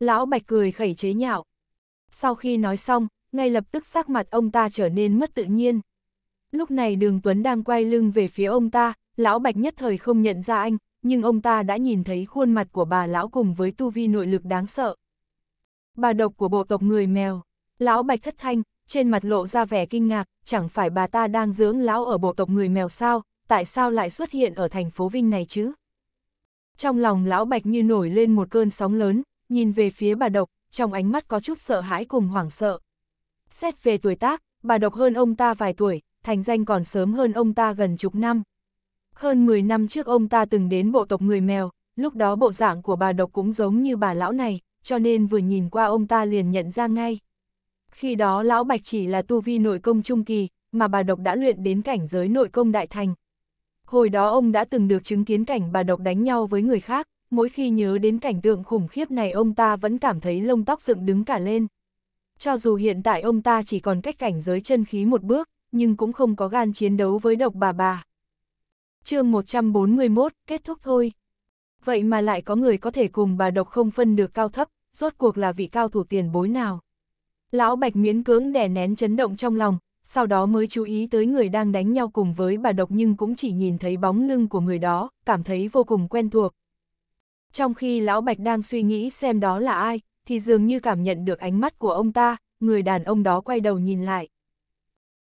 Lão Bạch cười khẩy chế nhạo. Sau khi nói xong, ngay lập tức sắc mặt ông ta trở nên mất tự nhiên. Lúc này đường Tuấn đang quay lưng về phía ông ta, lão Bạch nhất thời không nhận ra anh, nhưng ông ta đã nhìn thấy khuôn mặt của bà lão cùng với tu vi nội lực đáng sợ. Bà độc của bộ tộc người mèo, lão Bạch thất thanh, trên mặt lộ ra vẻ kinh ngạc, chẳng phải bà ta đang dưỡng lão ở bộ tộc người mèo sao, tại sao lại xuất hiện ở thành phố Vinh này chứ? Trong lòng lão bạch như nổi lên một cơn sóng lớn, nhìn về phía bà độc, trong ánh mắt có chút sợ hãi cùng hoảng sợ. Xét về tuổi tác, bà độc hơn ông ta vài tuổi, thành danh còn sớm hơn ông ta gần chục năm. Hơn 10 năm trước ông ta từng đến bộ tộc người mèo, lúc đó bộ dạng của bà độc cũng giống như bà lão này, cho nên vừa nhìn qua ông ta liền nhận ra ngay. Khi đó lão bạch chỉ là tu vi nội công trung kỳ, mà bà độc đã luyện đến cảnh giới nội công đại thành, Hồi đó ông đã từng được chứng kiến cảnh bà độc đánh nhau với người khác, mỗi khi nhớ đến cảnh tượng khủng khiếp này ông ta vẫn cảm thấy lông tóc dựng đứng cả lên. Cho dù hiện tại ông ta chỉ còn cách cảnh giới chân khí một bước, nhưng cũng không có gan chiến đấu với độc bà bà. chương 141, kết thúc thôi. Vậy mà lại có người có thể cùng bà độc không phân được cao thấp, rốt cuộc là vị cao thủ tiền bối nào. Lão Bạch miễn cưỡng đè nén chấn động trong lòng, sau đó mới chú ý tới người đang đánh nhau cùng với bà độc nhưng cũng chỉ nhìn thấy bóng lưng của người đó, cảm thấy vô cùng quen thuộc. Trong khi Lão Bạch đang suy nghĩ xem đó là ai, thì dường như cảm nhận được ánh mắt của ông ta, người đàn ông đó quay đầu nhìn lại.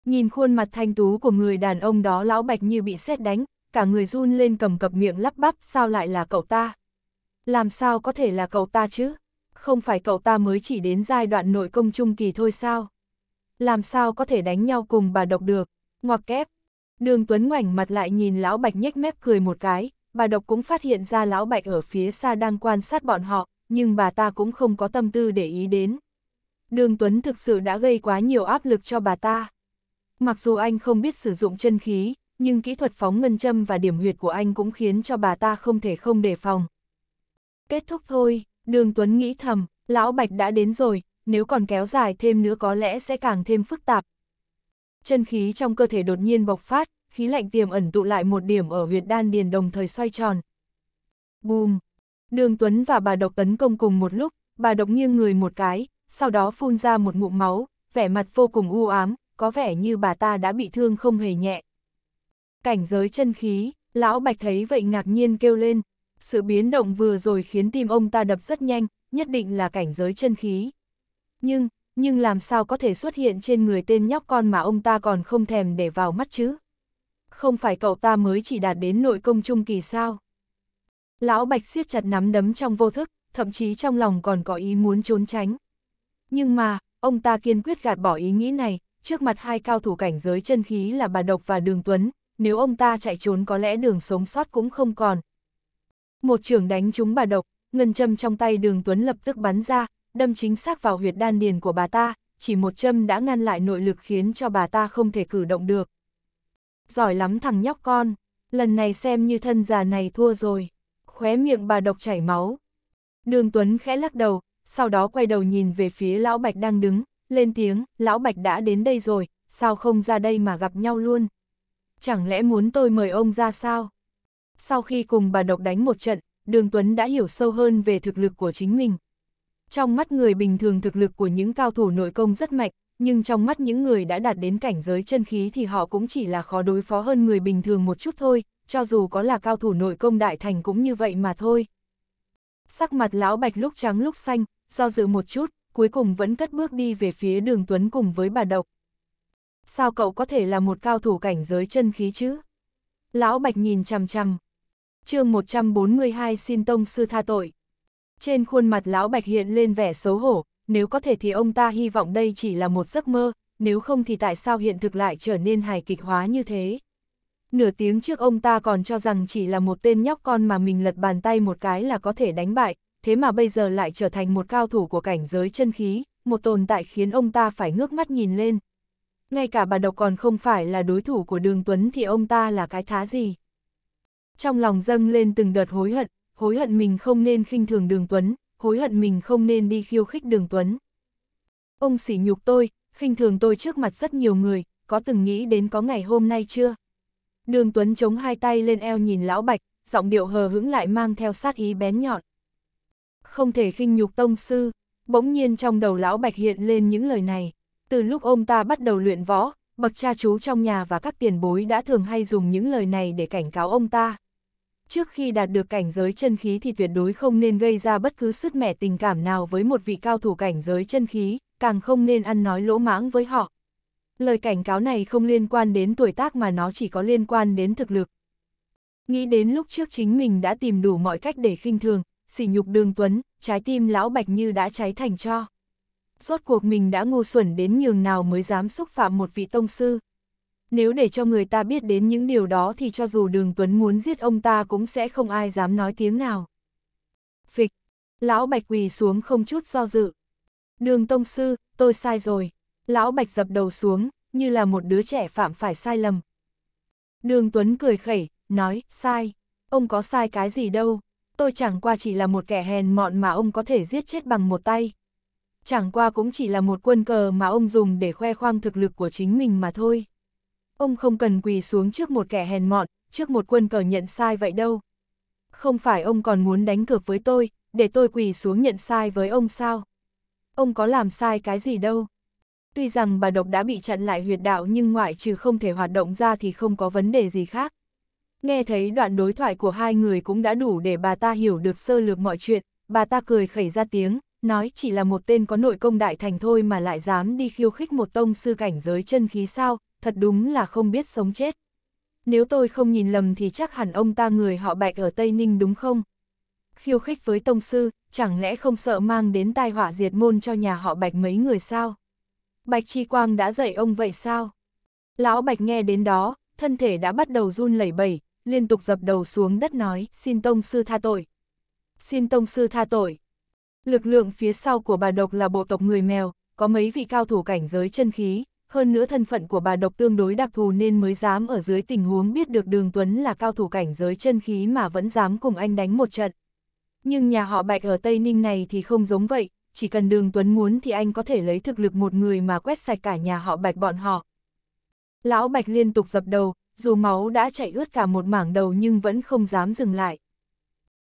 Nhìn khuôn mặt thanh tú của người đàn ông đó Lão Bạch như bị sét đánh, cả người run lên cầm cập miệng lắp bắp sao lại là cậu ta. Làm sao có thể là cậu ta chứ? Không phải cậu ta mới chỉ đến giai đoạn nội công trung kỳ thôi sao? làm sao có thể đánh nhau cùng bà độc được, ngoặc kép. Đường Tuấn ngoảnh mặt lại nhìn lão bạch nhếch mép cười một cái, bà độc cũng phát hiện ra lão bạch ở phía xa đang quan sát bọn họ, nhưng bà ta cũng không có tâm tư để ý đến. Đường Tuấn thực sự đã gây quá nhiều áp lực cho bà ta. Mặc dù anh không biết sử dụng chân khí, nhưng kỹ thuật phóng ngân châm và điểm huyệt của anh cũng khiến cho bà ta không thể không đề phòng. Kết thúc thôi, đường Tuấn nghĩ thầm, lão Bạch đã đến rồi, nếu còn kéo dài thêm nữa có lẽ sẽ càng thêm phức tạp. Chân khí trong cơ thể đột nhiên bộc phát, khí lạnh tiềm ẩn tụ lại một điểm ở huyệt đan điền đồng thời xoay tròn. Bùm! Đường Tuấn và bà độc tấn công cùng một lúc, bà độc nghiêng người một cái, sau đó phun ra một ngụm máu, vẻ mặt vô cùng u ám, có vẻ như bà ta đã bị thương không hề nhẹ. Cảnh giới chân khí, lão bạch thấy vậy ngạc nhiên kêu lên, sự biến động vừa rồi khiến tim ông ta đập rất nhanh, nhất định là cảnh giới chân khí nhưng, nhưng làm sao có thể xuất hiện trên người tên nhóc con mà ông ta còn không thèm để vào mắt chứ? Không phải cậu ta mới chỉ đạt đến nội công trung kỳ sao? Lão Bạch siết chặt nắm đấm trong vô thức, thậm chí trong lòng còn có ý muốn trốn tránh. Nhưng mà, ông ta kiên quyết gạt bỏ ý nghĩ này, trước mặt hai cao thủ cảnh giới chân khí là bà Độc và Đường Tuấn, nếu ông ta chạy trốn có lẽ đường sống sót cũng không còn. Một trường đánh trúng bà Độc, ngân châm trong tay Đường Tuấn lập tức bắn ra, đâm chính xác vào huyệt đan điền của bà ta, chỉ một châm đã ngăn lại nội lực khiến cho bà ta không thể cử động được. Giỏi lắm thằng nhóc con, lần này xem như thân già này thua rồi. Khóe miệng bà độc chảy máu. Đường Tuấn khẽ lắc đầu, sau đó quay đầu nhìn về phía Lão Bạch đang đứng, lên tiếng, Lão Bạch đã đến đây rồi, sao không ra đây mà gặp nhau luôn. Chẳng lẽ muốn tôi mời ông ra sao? Sau khi cùng bà độc đánh một trận, Đường Tuấn đã hiểu sâu hơn về thực lực của chính mình, trong mắt người bình thường thực lực của những cao thủ nội công rất mạnh, nhưng trong mắt những người đã đạt đến cảnh giới chân khí thì họ cũng chỉ là khó đối phó hơn người bình thường một chút thôi, cho dù có là cao thủ nội công đại thành cũng như vậy mà thôi. Sắc mặt lão bạch lúc trắng lúc xanh, do dự một chút, cuối cùng vẫn cất bước đi về phía đường Tuấn cùng với bà Độc. Sao cậu có thể là một cao thủ cảnh giới chân khí chứ? Lão bạch nhìn chằm chằm. chương 142 xin tông sư tha tội. Trên khuôn mặt lão bạch hiện lên vẻ xấu hổ, nếu có thể thì ông ta hy vọng đây chỉ là một giấc mơ, nếu không thì tại sao hiện thực lại trở nên hài kịch hóa như thế. Nửa tiếng trước ông ta còn cho rằng chỉ là một tên nhóc con mà mình lật bàn tay một cái là có thể đánh bại, thế mà bây giờ lại trở thành một cao thủ của cảnh giới chân khí, một tồn tại khiến ông ta phải ngước mắt nhìn lên. Ngay cả bà độc còn không phải là đối thủ của đường Tuấn thì ông ta là cái thá gì. Trong lòng dâng lên từng đợt hối hận, hối hận mình không nên khinh thường đường Tuấn, hối hận mình không nên đi khiêu khích đường Tuấn. Ông sỉ nhục tôi, khinh thường tôi trước mặt rất nhiều người, có từng nghĩ đến có ngày hôm nay chưa? Đường Tuấn chống hai tay lên eo nhìn Lão Bạch, giọng điệu hờ hững lại mang theo sát ý bén nhọn. Không thể khinh nhục tông sư, bỗng nhiên trong đầu Lão Bạch hiện lên những lời này. Từ lúc ông ta bắt đầu luyện võ, bậc cha chú trong nhà và các tiền bối đã thường hay dùng những lời này để cảnh cáo ông ta trước khi đạt được cảnh giới chân khí thì tuyệt đối không nên gây ra bất cứ sức mẻ tình cảm nào với một vị cao thủ cảnh giới chân khí, càng không nên ăn nói lỗ mãng với họ. Lời cảnh cáo này không liên quan đến tuổi tác mà nó chỉ có liên quan đến thực lực. Nghĩ đến lúc trước chính mình đã tìm đủ mọi cách để khinh thường, sỉ nhục đường tuấn, trái tim lão bạch như đã cháy thành cho. Rốt cuộc mình đã ngu xuẩn đến nhường nào mới dám xúc phạm một vị tông sư nếu để cho người ta biết đến những điều đó thì cho dù đường Tuấn muốn giết ông ta cũng sẽ không ai dám nói tiếng nào. Phịch, lão bạch quỳ xuống không chút do dự. Đường Tông Sư, tôi sai rồi. Lão bạch dập đầu xuống, như là một đứa trẻ phạm phải sai lầm. Đường Tuấn cười khẩy, nói, sai. Ông có sai cái gì đâu, tôi chẳng qua chỉ là một kẻ hèn mọn mà ông có thể giết chết bằng một tay. Chẳng qua cũng chỉ là một quân cờ mà ông dùng để khoe khoang thực lực của chính mình mà thôi ông không cần quỳ xuống trước một kẻ hèn mọn, trước một quân cờ nhận sai vậy đâu. Không phải ông còn muốn đánh cược với tôi, để tôi quỳ xuống nhận sai với ông sao? Ông có làm sai cái gì đâu. Tuy rằng bà độc đã bị chặn lại huyệt đạo nhưng ngoại trừ không thể hoạt động ra thì không có vấn đề gì khác. Nghe thấy đoạn đối thoại của hai người cũng đã đủ để bà ta hiểu được sơ lược mọi chuyện, bà ta cười khẩy ra tiếng, nói chỉ là một tên có nội công đại thành thôi mà lại dám đi khiêu khích một tông sư cảnh giới chân khí sao, thật đúng là không biết sống chết. Nếu tôi không nhìn lầm thì chắc hẳn ông ta người họ bạch ở Tây Ninh đúng không? Khiêu khích với Tông Sư, chẳng lẽ không sợ mang đến tai họa diệt môn cho nhà họ bạch mấy người sao? Bạch Chi Quang đã dạy ông vậy sao? Lão Bạch nghe đến đó, thân thể đã bắt đầu run lẩy bẩy, liên tục dập đầu xuống đất nói, xin Tông Sư tha tội. Xin Tông Sư tha tội. Lực lượng phía sau của bà độc là bộ tộc người mèo, có mấy vị cao thủ cảnh giới chân khí, hơn nữa thân phận của bà độc tương đối đặc thù nên mới dám ở dưới tình huống biết được đường Tuấn là cao thủ cảnh giới chân khí mà vẫn dám cùng anh đánh một trận. Nhưng nhà họ Bạch ở Tây Ninh này thì không giống vậy, chỉ cần đường Tuấn muốn thì anh có thể lấy thực lực một người mà quét sạch cả nhà họ Bạch bọn họ. Lão Bạch liên tục dập đầu, dù máu đã chảy ướt cả một mảng đầu nhưng vẫn không dám dừng lại.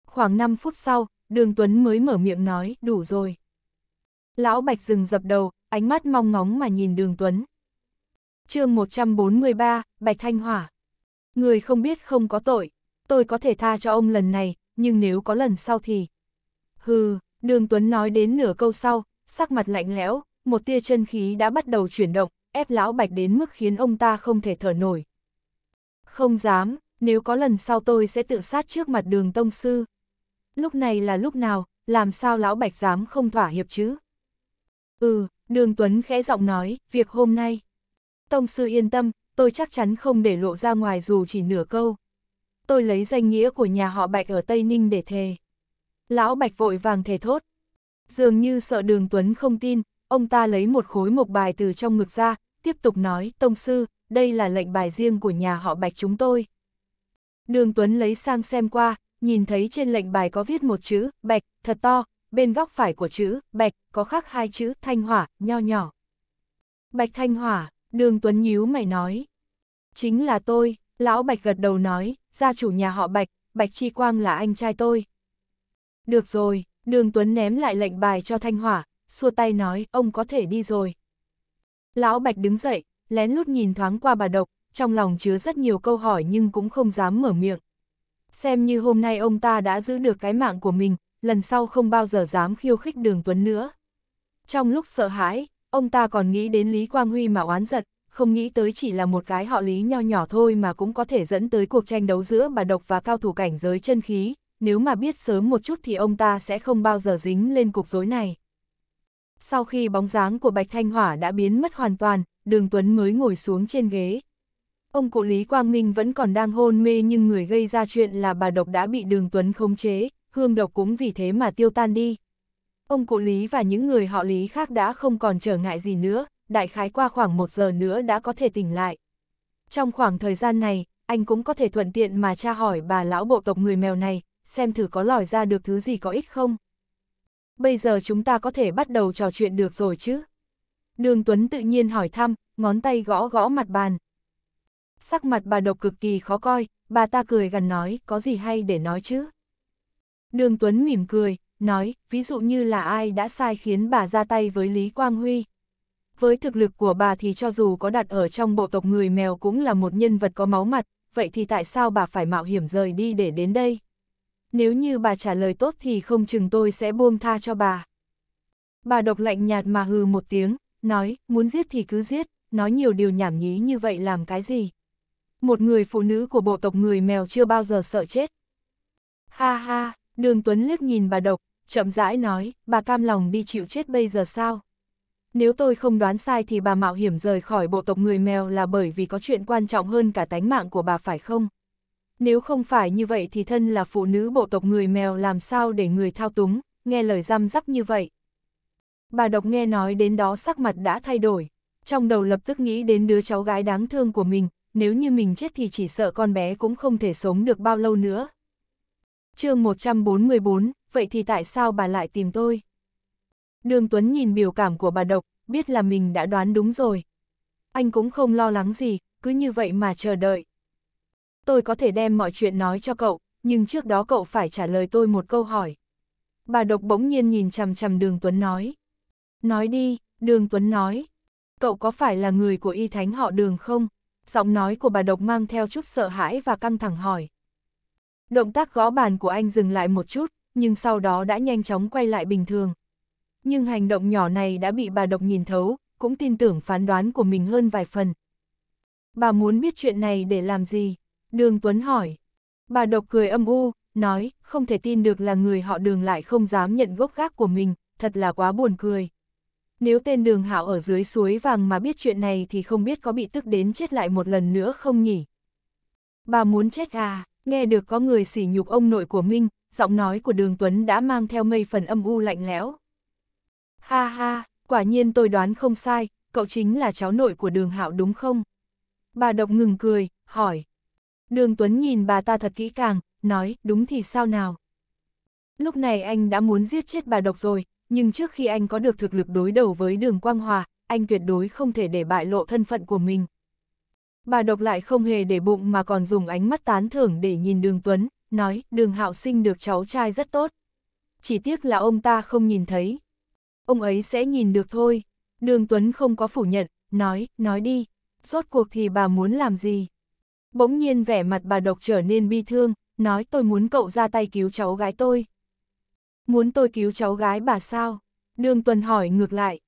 Khoảng 5 phút sau, đường Tuấn mới mở miệng nói, đủ rồi. Lão Bạch dừng dập đầu, ánh mắt mong ngóng mà nhìn đường Tuấn. chương 143, Bạch Thanh Hỏa. Người không biết không có tội, tôi có thể tha cho ông lần này, nhưng nếu có lần sau thì... Hừ, đường Tuấn nói đến nửa câu sau, sắc mặt lạnh lẽo, một tia chân khí đã bắt đầu chuyển động, ép lão Bạch đến mức khiến ông ta không thể thở nổi. Không dám, nếu có lần sau tôi sẽ tự sát trước mặt đường Tông Sư. Lúc này là lúc nào, làm sao lão Bạch dám không thỏa hiệp chứ? Ừ, Đường Tuấn khẽ giọng nói, việc hôm nay. Tông sư yên tâm, tôi chắc chắn không để lộ ra ngoài dù chỉ nửa câu. Tôi lấy danh nghĩa của nhà họ Bạch ở Tây Ninh để thề. Lão Bạch vội vàng thề thốt. Dường như sợ đường Tuấn không tin, ông ta lấy một khối mộc bài từ trong ngực ra, tiếp tục nói, Tông sư, đây là lệnh bài riêng của nhà họ Bạch chúng tôi. Đường Tuấn lấy sang xem qua, nhìn thấy trên lệnh bài có viết một chữ, Bạch, thật to, bên góc phải của chữ Bạch có khắc hai chữ Thanh Hỏa, nho nhỏ. Bạch Thanh Hỏa, Đường Tuấn nhíu mày nói. Chính là tôi, lão Bạch gật đầu nói, gia chủ nhà họ Bạch, Bạch Chi Quang là anh trai tôi. Được rồi, Đường Tuấn ném lại lệnh bài cho Thanh Hỏa, xua tay nói, ông có thể đi rồi. Lão Bạch đứng dậy, lén lút nhìn thoáng qua bà độc, trong lòng chứa rất nhiều câu hỏi nhưng cũng không dám mở miệng. Xem như hôm nay ông ta đã giữ được cái mạng của mình, lần sau không bao giờ dám khiêu khích đường Tuấn nữa. Trong lúc sợ hãi, ông ta còn nghĩ đến Lý Quang Huy mà oán giật, không nghĩ tới chỉ là một cái họ Lý nho nhỏ thôi mà cũng có thể dẫn tới cuộc tranh đấu giữa bà độc và cao thủ cảnh giới chân khí, nếu mà biết sớm một chút thì ông ta sẽ không bao giờ dính lên cục rối này. Sau khi bóng dáng của Bạch Thanh Hỏa đã biến mất hoàn toàn, Đường Tuấn mới ngồi xuống trên ghế. Ông cụ Lý Quang Minh vẫn còn đang hôn mê nhưng người gây ra chuyện là bà độc đã bị Đường Tuấn khống chế, hương độc cũng vì thế mà tiêu tan đi. Ông cụ Lý và những người họ Lý khác đã không còn trở ngại gì nữa, đại khái qua khoảng một giờ nữa đã có thể tỉnh lại. Trong khoảng thời gian này, anh cũng có thể thuận tiện mà tra hỏi bà lão bộ tộc người mèo này, xem thử có lòi ra được thứ gì có ích không. Bây giờ chúng ta có thể bắt đầu trò chuyện được rồi chứ. Đường Tuấn tự nhiên hỏi thăm, ngón tay gõ gõ mặt bàn. Sắc mặt bà độc cực kỳ khó coi, bà ta cười gần nói, có gì hay để nói chứ. Đường Tuấn mỉm cười, nói, ví dụ như là ai đã sai khiến bà ra tay với Lý Quang Huy. Với thực lực của bà thì cho dù có đặt ở trong bộ tộc người mèo cũng là một nhân vật có máu mặt, vậy thì tại sao bà phải mạo hiểm rời đi để đến đây? Nếu như bà trả lời tốt thì không chừng tôi sẽ buông tha cho bà. Bà độc lạnh nhạt mà hừ một tiếng, nói, muốn giết thì cứ giết, nói nhiều điều nhảm nhí như vậy làm cái gì? Một người phụ nữ của bộ tộc người mèo chưa bao giờ sợ chết. Ha ha, Đường Tuấn liếc nhìn bà độc, chậm rãi nói, bà cam lòng đi chịu chết bây giờ sao? Nếu tôi không đoán sai thì bà mạo hiểm rời khỏi bộ tộc người mèo là bởi vì có chuyện quan trọng hơn cả tánh mạng của bà phải không? Nếu không phải như vậy thì thân là phụ nữ bộ tộc người mèo làm sao để người thao túng, nghe lời răm rắp như vậy. Bà độc nghe nói đến đó sắc mặt đã thay đổi, trong đầu lập tức nghĩ đến đứa cháu gái đáng thương của mình, nếu như mình chết thì chỉ sợ con bé cũng không thể sống được bao lâu nữa chương 144, vậy thì tại sao bà lại tìm tôi? Đường Tuấn nhìn biểu cảm của bà độc, biết là mình đã đoán đúng rồi. Anh cũng không lo lắng gì, cứ như vậy mà chờ đợi. Tôi có thể đem mọi chuyện nói cho cậu, nhưng trước đó cậu phải trả lời tôi một câu hỏi. Bà độc bỗng nhiên nhìn chằm chằm đường Tuấn nói. Nói đi, đường Tuấn nói. Cậu có phải là người của y thánh họ đường không? Giọng nói của bà độc mang theo chút sợ hãi và căng thẳng hỏi. Động tác gõ bàn của anh dừng lại một chút, nhưng sau đó đã nhanh chóng quay lại bình thường. Nhưng hành động nhỏ này đã bị bà độc nhìn thấu, cũng tin tưởng phán đoán của mình hơn vài phần. Bà muốn biết chuyện này để làm gì? Đường Tuấn hỏi. Bà độc cười âm u, nói, không thể tin được là người họ đường lại không dám nhận gốc gác của mình, thật là quá buồn cười. Nếu tên đường hạo ở dưới suối vàng mà biết chuyện này thì không biết có bị tức đến chết lại một lần nữa không nhỉ? Bà muốn chết à? nghe được có người sỉ nhục ông nội của Minh, giọng nói của Đường Tuấn đã mang theo mây phần âm u lạnh lẽo. Ha ha, quả nhiên tôi đoán không sai, cậu chính là cháu nội của Đường Hạo đúng không? Bà Độc ngừng cười, hỏi. Đường Tuấn nhìn bà ta thật kỹ càng, nói, đúng thì sao nào? Lúc này anh đã muốn giết chết bà Độc rồi, nhưng trước khi anh có được thực lực đối đầu với Đường Quang Hòa, anh tuyệt đối không thể để bại lộ thân phận của mình. Bà độc lại không hề để bụng mà còn dùng ánh mắt tán thưởng để nhìn đường Tuấn, nói đường hạo sinh được cháu trai rất tốt. Chỉ tiếc là ông ta không nhìn thấy. Ông ấy sẽ nhìn được thôi. Đường Tuấn không có phủ nhận, nói, nói đi, rốt cuộc thì bà muốn làm gì? Bỗng nhiên vẻ mặt bà độc trở nên bi thương, nói tôi muốn cậu ra tay cứu cháu gái tôi. Muốn tôi cứu cháu gái bà sao? Đường tuấn hỏi ngược lại.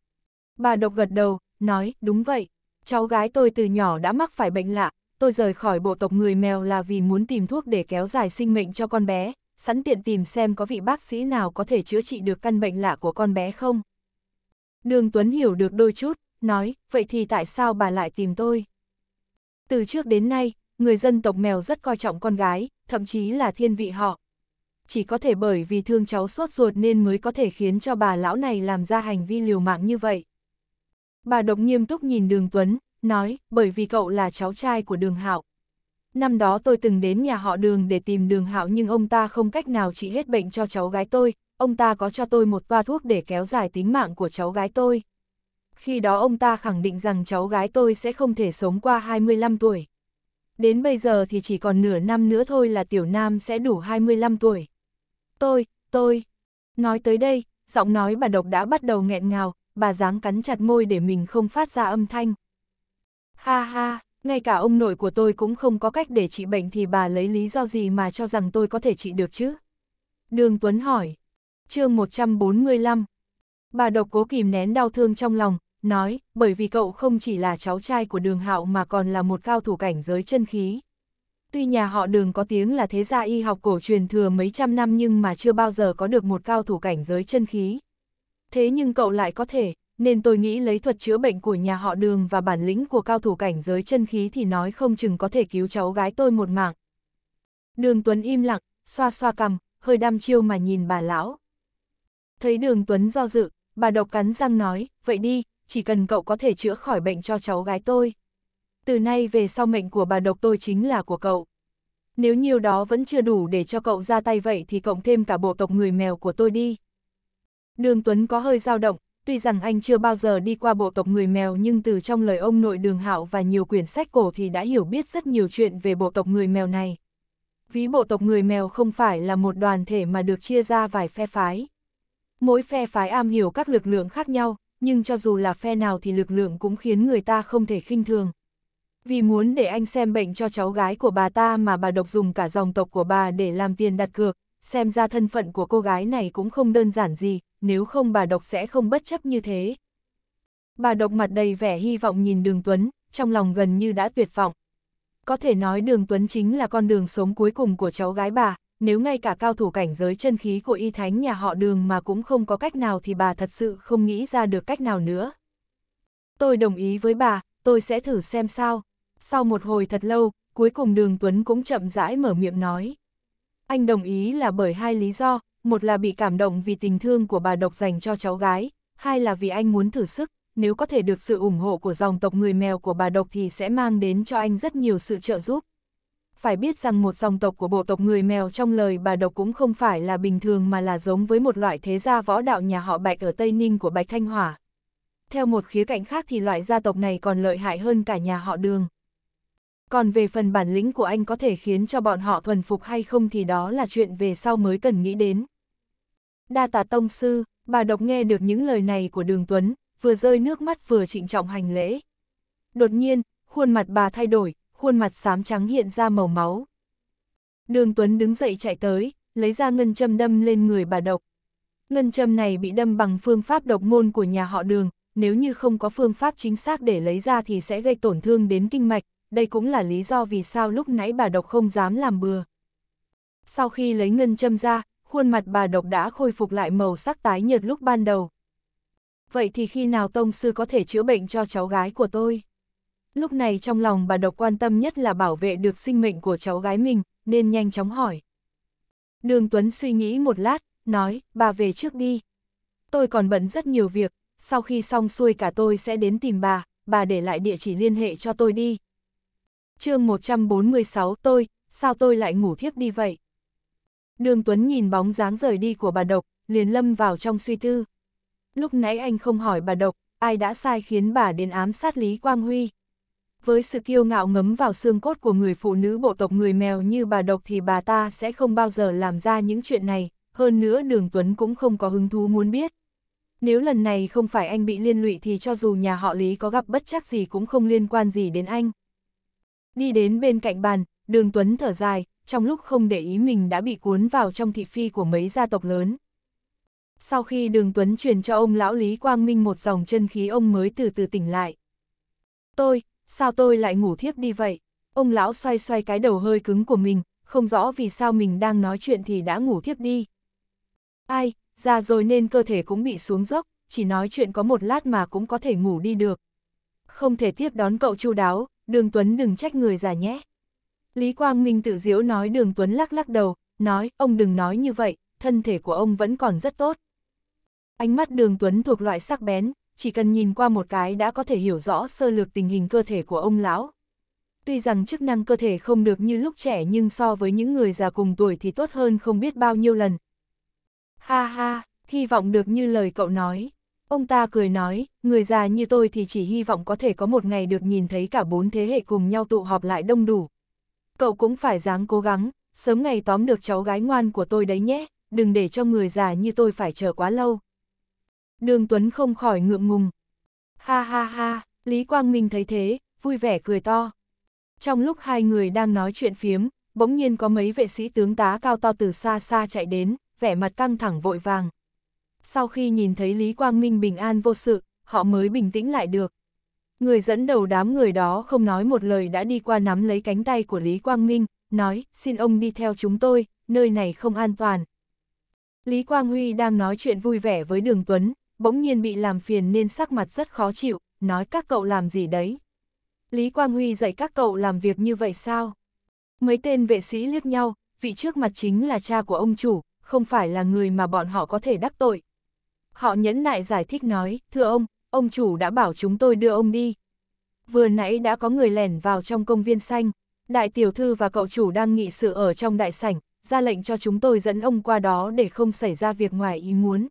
Bà độc gật đầu, nói, đúng vậy, Cháu gái tôi từ nhỏ đã mắc phải bệnh lạ, tôi rời khỏi bộ tộc người mèo là vì muốn tìm thuốc để kéo dài sinh mệnh cho con bé, sẵn tiện tìm xem có vị bác sĩ nào có thể chữa trị được căn bệnh lạ của con bé không. Đường Tuấn hiểu được đôi chút, nói, vậy thì tại sao bà lại tìm tôi? Từ trước đến nay, người dân tộc mèo rất coi trọng con gái, thậm chí là thiên vị họ. Chỉ có thể bởi vì thương cháu sốt ruột nên mới có thể khiến cho bà lão này làm ra hành vi liều mạng như vậy. Bà Độc nghiêm túc nhìn Đường Tuấn, nói, bởi vì cậu là cháu trai của Đường Hạo. Năm đó tôi từng đến nhà họ Đường để tìm Đường Hạo nhưng ông ta không cách nào trị hết bệnh cho cháu gái tôi, ông ta có cho tôi một toa thuốc để kéo dài tính mạng của cháu gái tôi. Khi đó ông ta khẳng định rằng cháu gái tôi sẽ không thể sống qua 25 tuổi. Đến bây giờ thì chỉ còn nửa năm nữa thôi là tiểu nam sẽ đủ 25 tuổi. Tôi, tôi. Nói tới đây, giọng nói bà độc đã bắt đầu nghẹn ngào, bà dáng cắn chặt môi để mình không phát ra âm thanh. Ha ha, ngay cả ông nội của tôi cũng không có cách để trị bệnh thì bà lấy lý do gì mà cho rằng tôi có thể trị được chứ? Đường Tuấn hỏi. chương 145. Bà độc cố kìm nén đau thương trong lòng, nói, bởi vì cậu không chỉ là cháu trai của đường hạo mà còn là một cao thủ cảnh giới chân khí. Tuy nhà họ đường có tiếng là thế gia y học cổ truyền thừa mấy trăm năm nhưng mà chưa bao giờ có được một cao thủ cảnh giới chân khí thế nhưng cậu lại có thể, nên tôi nghĩ lấy thuật chữa bệnh của nhà họ đường và bản lĩnh của cao thủ cảnh giới chân khí thì nói không chừng có thể cứu cháu gái tôi một mạng. Đường Tuấn im lặng, xoa xoa cằm, hơi đăm chiêu mà nhìn bà lão. Thấy đường Tuấn do dự, bà độc cắn răng nói, vậy đi, chỉ cần cậu có thể chữa khỏi bệnh cho cháu gái tôi. Từ nay về sau mệnh của bà độc tôi chính là của cậu. Nếu nhiều đó vẫn chưa đủ để cho cậu ra tay vậy thì cộng thêm cả bộ tộc người mèo của tôi đi. Đường Tuấn có hơi dao động, tuy rằng anh chưa bao giờ đi qua bộ tộc người mèo nhưng từ trong lời ông nội Đường Hạo và nhiều quyển sách cổ thì đã hiểu biết rất nhiều chuyện về bộ tộc người mèo này. Ví bộ tộc người mèo không phải là một đoàn thể mà được chia ra vài phe phái. Mỗi phe phái am hiểu các lực lượng khác nhau, nhưng cho dù là phe nào thì lực lượng cũng khiến người ta không thể khinh thường. Vì muốn để anh xem bệnh cho cháu gái của bà ta mà bà độc dùng cả dòng tộc của bà để làm tiền đặt cược, xem ra thân phận của cô gái này cũng không đơn giản gì, nếu không bà độc sẽ không bất chấp như thế. Bà độc mặt đầy vẻ hy vọng nhìn đường Tuấn, trong lòng gần như đã tuyệt vọng. Có thể nói đường Tuấn chính là con đường sống cuối cùng của cháu gái bà, nếu ngay cả cao thủ cảnh giới chân khí của y thánh nhà họ đường mà cũng không có cách nào thì bà thật sự không nghĩ ra được cách nào nữa. Tôi đồng ý với bà, tôi sẽ thử xem sao. Sau một hồi thật lâu, cuối cùng đường Tuấn cũng chậm rãi mở miệng nói. Anh đồng ý là bởi hai lý do, một là bị cảm động vì tình thương của bà độc dành cho cháu gái, hai là vì anh muốn thử sức, nếu có thể được sự ủng hộ của dòng tộc người mèo của bà độc thì sẽ mang đến cho anh rất nhiều sự trợ giúp. Phải biết rằng một dòng tộc của bộ tộc người mèo trong lời bà độc cũng không phải là bình thường mà là giống với một loại thế gia võ đạo nhà họ Bạch ở Tây Ninh của Bạch Thanh Hỏa. Theo một khía cạnh khác thì loại gia tộc này còn lợi hại hơn cả nhà họ đường. Còn về phần bản lĩnh của anh có thể khiến cho bọn họ thuần phục hay không thì đó là chuyện về sau mới cần nghĩ đến đa tạ tông sư, bà độc nghe được những lời này của đường Tuấn, vừa rơi nước mắt vừa trịnh trọng hành lễ. Đột nhiên, khuôn mặt bà thay đổi, khuôn mặt xám trắng hiện ra màu máu. Đường Tuấn đứng dậy chạy tới, lấy ra ngân châm đâm lên người bà độc. Ngân châm này bị đâm bằng phương pháp độc môn của nhà họ đường, nếu như không có phương pháp chính xác để lấy ra thì sẽ gây tổn thương đến kinh mạch, đây cũng là lý do vì sao lúc nãy bà độc không dám làm bừa. Sau khi lấy ngân châm ra, khuôn mặt bà độc đã khôi phục lại màu sắc tái nhợt lúc ban đầu. Vậy thì khi nào Tông Sư có thể chữa bệnh cho cháu gái của tôi? Lúc này trong lòng bà độc quan tâm nhất là bảo vệ được sinh mệnh của cháu gái mình, nên nhanh chóng hỏi. Đường Tuấn suy nghĩ một lát, nói, bà về trước đi. Tôi còn bận rất nhiều việc, sau khi xong xuôi cả tôi sẽ đến tìm bà, bà để lại địa chỉ liên hệ cho tôi đi. chương 146 tôi, sao tôi lại ngủ thiếp đi vậy? Đường Tuấn nhìn bóng dáng rời đi của bà Độc, liền lâm vào trong suy tư. Lúc nãy anh không hỏi bà Độc, ai đã sai khiến bà đến ám sát Lý Quang Huy. Với sự kiêu ngạo ngấm vào xương cốt của người phụ nữ bộ tộc người mèo như bà Độc thì bà ta sẽ không bao giờ làm ra những chuyện này, hơn nữa Đường Tuấn cũng không có hứng thú muốn biết. Nếu lần này không phải anh bị liên lụy thì cho dù nhà họ Lý có gặp bất chắc gì cũng không liên quan gì đến anh. Đi đến bên cạnh bàn, Đường Tuấn thở dài, trong lúc không để ý mình đã bị cuốn vào trong thị phi của mấy gia tộc lớn. Sau khi đường Tuấn truyền cho ông lão Lý Quang Minh một dòng chân khí ông mới từ từ tỉnh lại. Tôi, sao tôi lại ngủ thiếp đi vậy? Ông lão xoay xoay cái đầu hơi cứng của mình, không rõ vì sao mình đang nói chuyện thì đã ngủ thiếp đi. Ai, già rồi nên cơ thể cũng bị xuống dốc, chỉ nói chuyện có một lát mà cũng có thể ngủ đi được. Không thể tiếp đón cậu chu đáo, đường Tuấn đừng trách người già nhé. Lý Quang Minh tự diễu nói đường Tuấn lắc lắc đầu, nói, ông đừng nói như vậy, thân thể của ông vẫn còn rất tốt. Ánh mắt đường Tuấn thuộc loại sắc bén, chỉ cần nhìn qua một cái đã có thể hiểu rõ sơ lược tình hình cơ thể của ông lão. Tuy rằng chức năng cơ thể không được như lúc trẻ nhưng so với những người già cùng tuổi thì tốt hơn không biết bao nhiêu lần. Ha ha, hy vọng được như lời cậu nói. Ông ta cười nói, người già như tôi thì chỉ hy vọng có thể có một ngày được nhìn thấy cả bốn thế hệ cùng nhau tụ họp lại đông đủ cậu cũng phải dáng cố gắng, sớm ngày tóm được cháu gái ngoan của tôi đấy nhé, đừng để cho người già như tôi phải chờ quá lâu. Đường Tuấn không khỏi ngượng ngùng. Ha ha ha, Lý Quang Minh thấy thế, vui vẻ cười to. Trong lúc hai người đang nói chuyện phiếm, bỗng nhiên có mấy vệ sĩ tướng tá cao to từ xa xa chạy đến, vẻ mặt căng thẳng vội vàng. Sau khi nhìn thấy Lý Quang Minh bình an vô sự, họ mới bình tĩnh lại được. Người dẫn đầu đám người đó không nói một lời đã đi qua nắm lấy cánh tay của Lý Quang Minh, nói, xin ông đi theo chúng tôi, nơi này không an toàn. Lý Quang Huy đang nói chuyện vui vẻ với Đường Tuấn, bỗng nhiên bị làm phiền nên sắc mặt rất khó chịu, nói các cậu làm gì đấy. Lý Quang Huy dạy các cậu làm việc như vậy sao? Mấy tên vệ sĩ liếc nhau, vị trước mặt chính là cha của ông chủ, không phải là người mà bọn họ có thể đắc tội. Họ nhẫn nại giải thích nói, thưa ông, ông chủ đã bảo chúng tôi đưa ông đi. Vừa nãy đã có người lẻn vào trong công viên xanh, đại tiểu thư và cậu chủ đang nghị sự ở trong đại sảnh, ra lệnh cho chúng tôi dẫn ông qua đó để không xảy ra việc ngoài ý muốn.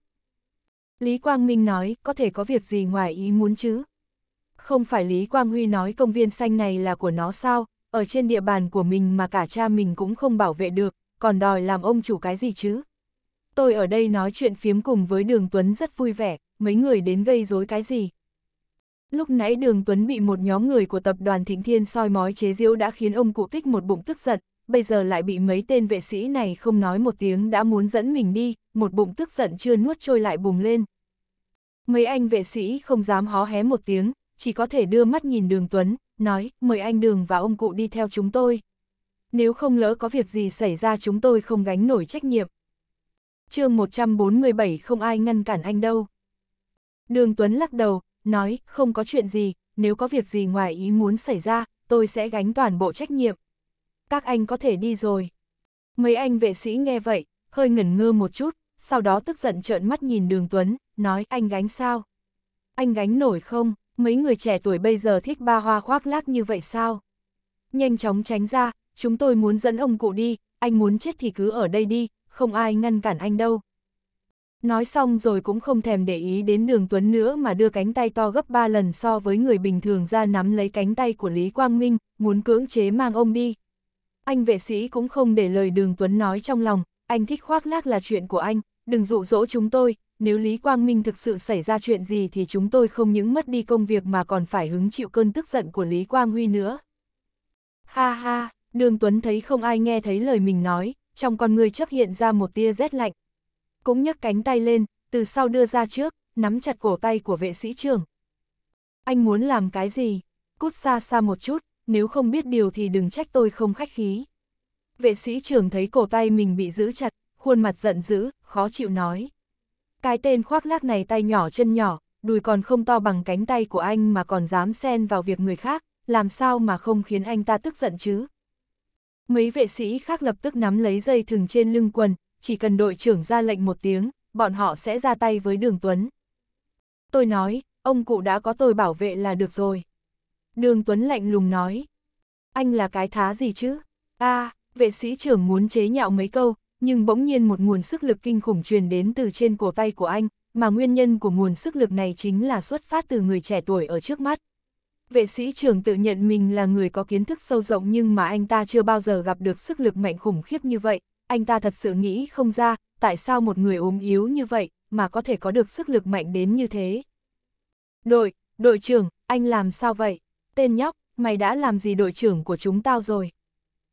Lý Quang Minh nói, có thể có việc gì ngoài ý muốn chứ? Không phải Lý Quang Huy nói công viên xanh này là của nó sao, ở trên địa bàn của mình mà cả cha mình cũng không bảo vệ được, còn đòi làm ông chủ cái gì chứ? Tôi ở đây nói chuyện phiếm cùng với Đường Tuấn rất vui vẻ mấy người đến gây rối cái gì? Lúc nãy Đường Tuấn bị một nhóm người của tập đoàn Thịnh Thiên soi mói chế giễu đã khiến ông cụ tích một bụng tức giận, bây giờ lại bị mấy tên vệ sĩ này không nói một tiếng đã muốn dẫn mình đi, một bụng tức giận chưa nuốt trôi lại bùng lên. Mấy anh vệ sĩ không dám hó hé một tiếng, chỉ có thể đưa mắt nhìn Đường Tuấn, nói, mời anh Đường và ông cụ đi theo chúng tôi. Nếu không lỡ có việc gì xảy ra chúng tôi không gánh nổi trách nhiệm. chương 147 không ai ngăn cản anh đâu. Đường Tuấn lắc đầu, nói, không có chuyện gì, nếu có việc gì ngoài ý muốn xảy ra, tôi sẽ gánh toàn bộ trách nhiệm. Các anh có thể đi rồi. Mấy anh vệ sĩ nghe vậy, hơi ngẩn ngơ một chút, sau đó tức giận trợn mắt nhìn đường Tuấn, nói anh gánh sao? Anh gánh nổi không? Mấy người trẻ tuổi bây giờ thích ba hoa khoác lác như vậy sao? Nhanh chóng tránh ra, chúng tôi muốn dẫn ông cụ đi, anh muốn chết thì cứ ở đây đi, không ai ngăn cản anh đâu. Nói xong rồi cũng không thèm để ý đến đường Tuấn nữa mà đưa cánh tay to gấp 3 lần so với người bình thường ra nắm lấy cánh tay của Lý Quang Minh, muốn cưỡng chế mang ông đi. Anh vệ sĩ cũng không để lời đường Tuấn nói trong lòng, anh thích khoác lác là chuyện của anh, đừng dụ dỗ chúng tôi, nếu Lý Quang Minh thực sự xảy ra chuyện gì thì chúng tôi không những mất đi công việc mà còn phải hứng chịu cơn tức giận của Lý Quang Huy nữa. Ha ha, đường Tuấn thấy không ai nghe thấy lời mình nói, trong con người chấp hiện ra một tia rét lạnh, cũng nhấc cánh tay lên, từ sau đưa ra trước, nắm chặt cổ tay của vệ sĩ trưởng. Anh muốn làm cái gì? Cút xa xa một chút, nếu không biết điều thì đừng trách tôi không khách khí. Vệ sĩ trưởng thấy cổ tay mình bị giữ chặt, khuôn mặt giận dữ, khó chịu nói. Cái tên khoác lác này tay nhỏ chân nhỏ, đùi còn không to bằng cánh tay của anh mà còn dám xen vào việc người khác, làm sao mà không khiến anh ta tức giận chứ? Mấy vệ sĩ khác lập tức nắm lấy dây thừng trên lưng quần, chỉ cần đội trưởng ra lệnh một tiếng, bọn họ sẽ ra tay với Đường Tuấn. Tôi nói, ông cụ đã có tôi bảo vệ là được rồi. Đường Tuấn lạnh lùng nói. Anh là cái thá gì chứ? a à, vệ sĩ trưởng muốn chế nhạo mấy câu, nhưng bỗng nhiên một nguồn sức lực kinh khủng truyền đến từ trên cổ tay của anh, mà nguyên nhân của nguồn sức lực này chính là xuất phát từ người trẻ tuổi ở trước mắt. Vệ sĩ trưởng tự nhận mình là người có kiến thức sâu rộng nhưng mà anh ta chưa bao giờ gặp được sức lực mạnh khủng khiếp như vậy, anh ta thật sự nghĩ không ra, tại sao một người ốm yếu như vậy mà có thể có được sức lực mạnh đến như thế. Đội, đội trưởng, anh làm sao vậy? Tên nhóc, mày đã làm gì đội trưởng của chúng tao rồi?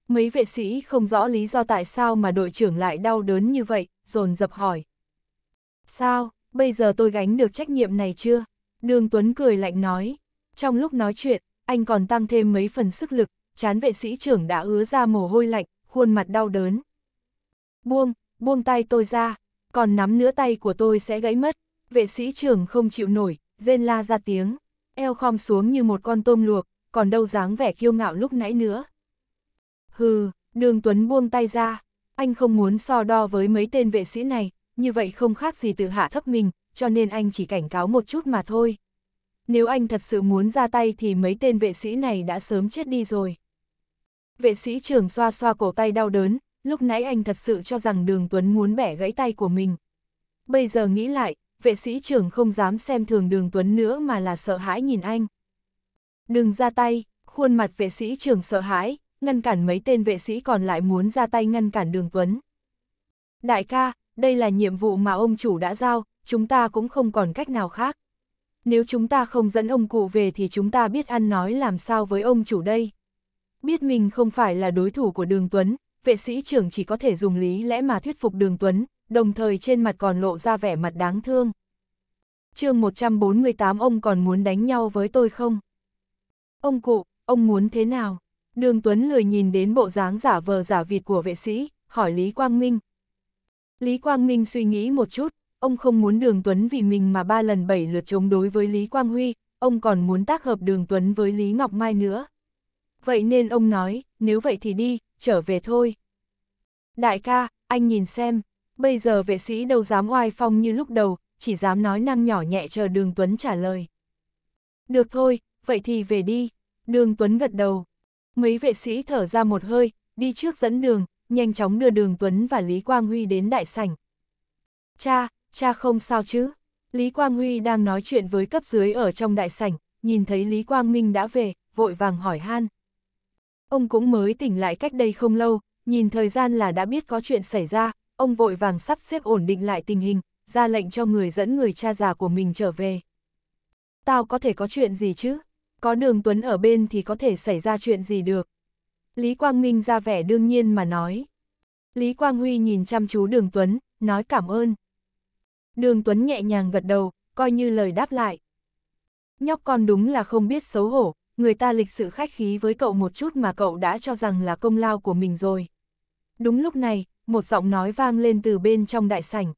Mấy vệ sĩ không rõ lý do tại sao mà đội trưởng lại đau đớn như vậy, dồn dập hỏi. Sao, bây giờ tôi gánh được trách nhiệm này chưa? Đường Tuấn cười lạnh nói. Trong lúc nói chuyện, anh còn tăng thêm mấy phần sức lực, chán vệ sĩ trưởng đã ứa ra mồ hôi lạnh, khuôn mặt đau đớn buông, buông tay tôi ra, còn nắm nửa tay của tôi sẽ gãy mất. Vệ sĩ trưởng không chịu nổi, rên la ra tiếng, eo khom xuống như một con tôm luộc, còn đâu dáng vẻ kiêu ngạo lúc nãy nữa. Hừ, đường Tuấn buông tay ra, anh không muốn so đo với mấy tên vệ sĩ này, như vậy không khác gì tự hạ thấp mình, cho nên anh chỉ cảnh cáo một chút mà thôi. Nếu anh thật sự muốn ra tay thì mấy tên vệ sĩ này đã sớm chết đi rồi. Vệ sĩ trưởng xoa xoa cổ tay đau đớn, lúc nãy anh thật sự cho rằng đường Tuấn muốn bẻ gãy tay của mình. Bây giờ nghĩ lại, vệ sĩ trưởng không dám xem thường đường Tuấn nữa mà là sợ hãi nhìn anh. Đừng ra tay, khuôn mặt vệ sĩ trưởng sợ hãi, ngăn cản mấy tên vệ sĩ còn lại muốn ra tay ngăn cản đường Tuấn. Đại ca, đây là nhiệm vụ mà ông chủ đã giao, chúng ta cũng không còn cách nào khác. Nếu chúng ta không dẫn ông cụ về thì chúng ta biết ăn nói làm sao với ông chủ đây. Biết mình không phải là đối thủ của đường Tuấn, vệ sĩ trưởng chỉ có thể dùng lý lẽ mà thuyết phục đường Tuấn, đồng thời trên mặt còn lộ ra vẻ mặt đáng thương. chương 148 ông còn muốn đánh nhau với tôi không? Ông cụ, ông muốn thế nào? Đường Tuấn lười nhìn đến bộ dáng giả vờ giả vịt của vệ sĩ, hỏi Lý Quang Minh. Lý Quang Minh suy nghĩ một chút, ông không muốn Đường Tuấn vì mình mà ba lần bảy lượt chống đối với Lý Quang Huy, ông còn muốn tác hợp Đường Tuấn với Lý Ngọc Mai nữa. Vậy nên ông nói, nếu vậy thì đi, trở về thôi. Đại ca, anh nhìn xem, bây giờ vệ sĩ đâu dám oai phong như lúc đầu, chỉ dám nói năng nhỏ nhẹ chờ Đường Tuấn trả lời. Được thôi, vậy thì về đi. Đường Tuấn gật đầu. Mấy vệ sĩ thở ra một hơi, đi trước dẫn đường, nhanh chóng đưa Đường Tuấn và Lý Quang Huy đến đại sảnh. Cha, cha không sao chứ? Lý Quang Huy đang nói chuyện với cấp dưới ở trong đại sảnh, nhìn thấy Lý Quang Minh đã về, vội vàng hỏi han. Ông cũng mới tỉnh lại cách đây không lâu, nhìn thời gian là đã biết có chuyện xảy ra, ông vội vàng sắp xếp ổn định lại tình hình, ra lệnh cho người dẫn người cha già của mình trở về. Tao có thể có chuyện gì chứ? Có đường Tuấn ở bên thì có thể xảy ra chuyện gì được? Lý Quang Minh ra vẻ đương nhiên mà nói. Lý Quang Huy nhìn chăm chú đường Tuấn, nói cảm ơn. Đường Tuấn nhẹ nhàng gật đầu, coi như lời đáp lại. Nhóc con đúng là không biết xấu hổ, người ta lịch sự khách khí với cậu một chút mà cậu đã cho rằng là công lao của mình rồi. Đúng lúc này, một giọng nói vang lên từ bên trong đại sảnh.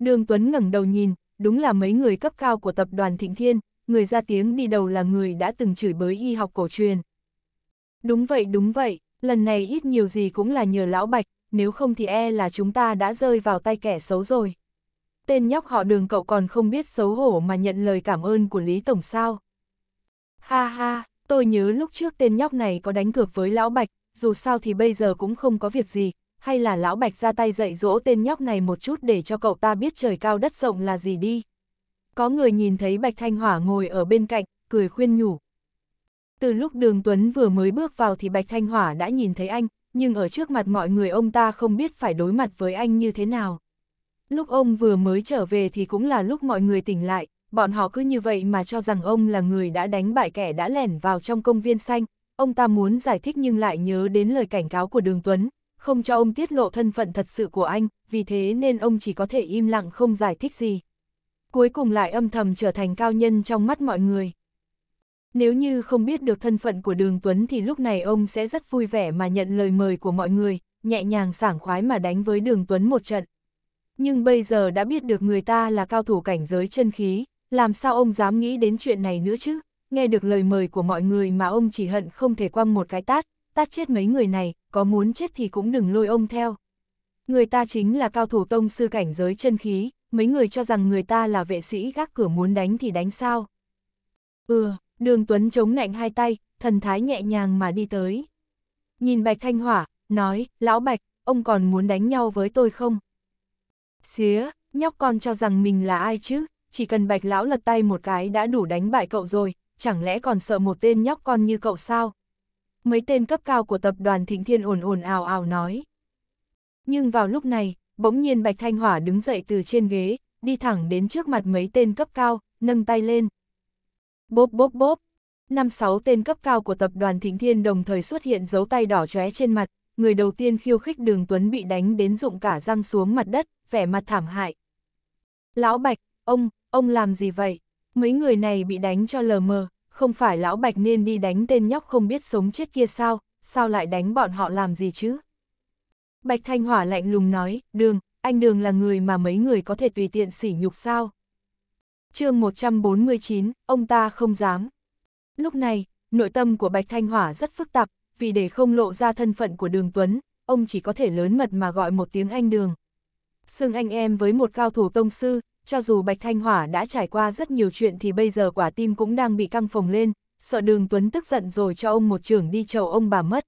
Đường Tuấn ngẩng đầu nhìn, đúng là mấy người cấp cao của tập đoàn Thịnh Thiên, người ra tiếng đi đầu là người đã từng chửi bới y học cổ truyền. Đúng vậy đúng vậy, lần này ít nhiều gì cũng là nhờ lão bạch, nếu không thì e là chúng ta đã rơi vào tay kẻ xấu rồi. Tên nhóc họ đường cậu còn không biết xấu hổ mà nhận lời cảm ơn của Lý Tổng sao. Ha ha, tôi nhớ lúc trước tên nhóc này có đánh cược với Lão Bạch, dù sao thì bây giờ cũng không có việc gì, hay là Lão Bạch ra tay dạy dỗ tên nhóc này một chút để cho cậu ta biết trời cao đất rộng là gì đi. Có người nhìn thấy Bạch Thanh Hỏa ngồi ở bên cạnh, cười khuyên nhủ. Từ lúc Đường Tuấn vừa mới bước vào thì Bạch Thanh Hỏa đã nhìn thấy anh, nhưng ở trước mặt mọi người ông ta không biết phải đối mặt với anh như thế nào. Lúc ông vừa mới trở về thì cũng là lúc mọi người tỉnh lại, bọn họ cứ như vậy mà cho rằng ông là người đã đánh bại kẻ đã lẻn vào trong công viên xanh. Ông ta muốn giải thích nhưng lại nhớ đến lời cảnh cáo của Đường Tuấn, không cho ông tiết lộ thân phận thật sự của anh, vì thế nên ông chỉ có thể im lặng không giải thích gì. Cuối cùng lại âm thầm trở thành cao nhân trong mắt mọi người. Nếu như không biết được thân phận của Đường Tuấn thì lúc này ông sẽ rất vui vẻ mà nhận lời mời của mọi người, nhẹ nhàng sảng khoái mà đánh với Đường Tuấn một trận. Nhưng bây giờ đã biết được người ta là cao thủ cảnh giới chân khí, làm sao ông dám nghĩ đến chuyện này nữa chứ? Nghe được lời mời của mọi người mà ông chỉ hận không thể quăng một cái tát, tát chết mấy người này, có muốn chết thì cũng đừng lôi ông theo. Người ta chính là cao thủ tông sư cảnh giới chân khí, mấy người cho rằng người ta là vệ sĩ gác cửa muốn đánh thì đánh sao. Ừ, đường Tuấn chống nạnh hai tay, thần thái nhẹ nhàng mà đi tới. Nhìn Bạch Thanh Hỏa, nói, lão Bạch, ông còn muốn đánh nhau với tôi không? Xía, nhóc con cho rằng mình là ai chứ, chỉ cần bạch lão lật tay một cái đã đủ đánh bại cậu rồi, chẳng lẽ còn sợ một tên nhóc con như cậu sao? Mấy tên cấp cao của tập đoàn Thịnh Thiên ồn ồn ào ào nói. Nhưng vào lúc này, bỗng nhiên Bạch Thanh Hỏa đứng dậy từ trên ghế, đi thẳng đến trước mặt mấy tên cấp cao, nâng tay lên. Bốp bốp bốp, năm sáu tên cấp cao của tập đoàn Thịnh Thiên đồng thời xuất hiện dấu tay đỏ chóe trên mặt, người đầu tiên khiêu khích Đường Tuấn bị đánh đến rụng cả răng xuống mặt đất, vẻ mặt thảm hại. Lão Bạch, ông, Ông làm gì vậy? Mấy người này bị đánh cho lờ mờ, không phải lão Bạch nên đi đánh tên nhóc không biết sống chết kia sao, sao lại đánh bọn họ làm gì chứ? Bạch Thanh Hỏa lạnh lùng nói, đường, anh đường là người mà mấy người có thể tùy tiện sỉ nhục sao? chương 149, ông ta không dám. Lúc này, nội tâm của Bạch Thanh Hỏa rất phức tạp, vì để không lộ ra thân phận của đường Tuấn, ông chỉ có thể lớn mật mà gọi một tiếng anh đường. Sương anh em với một cao thủ tông sư, cho dù Bạch Thanh Hỏa đã trải qua rất nhiều chuyện thì bây giờ quả tim cũng đang bị căng phồng lên, sợ đường Tuấn tức giận rồi cho ông một trưởng đi chầu ông bà mất.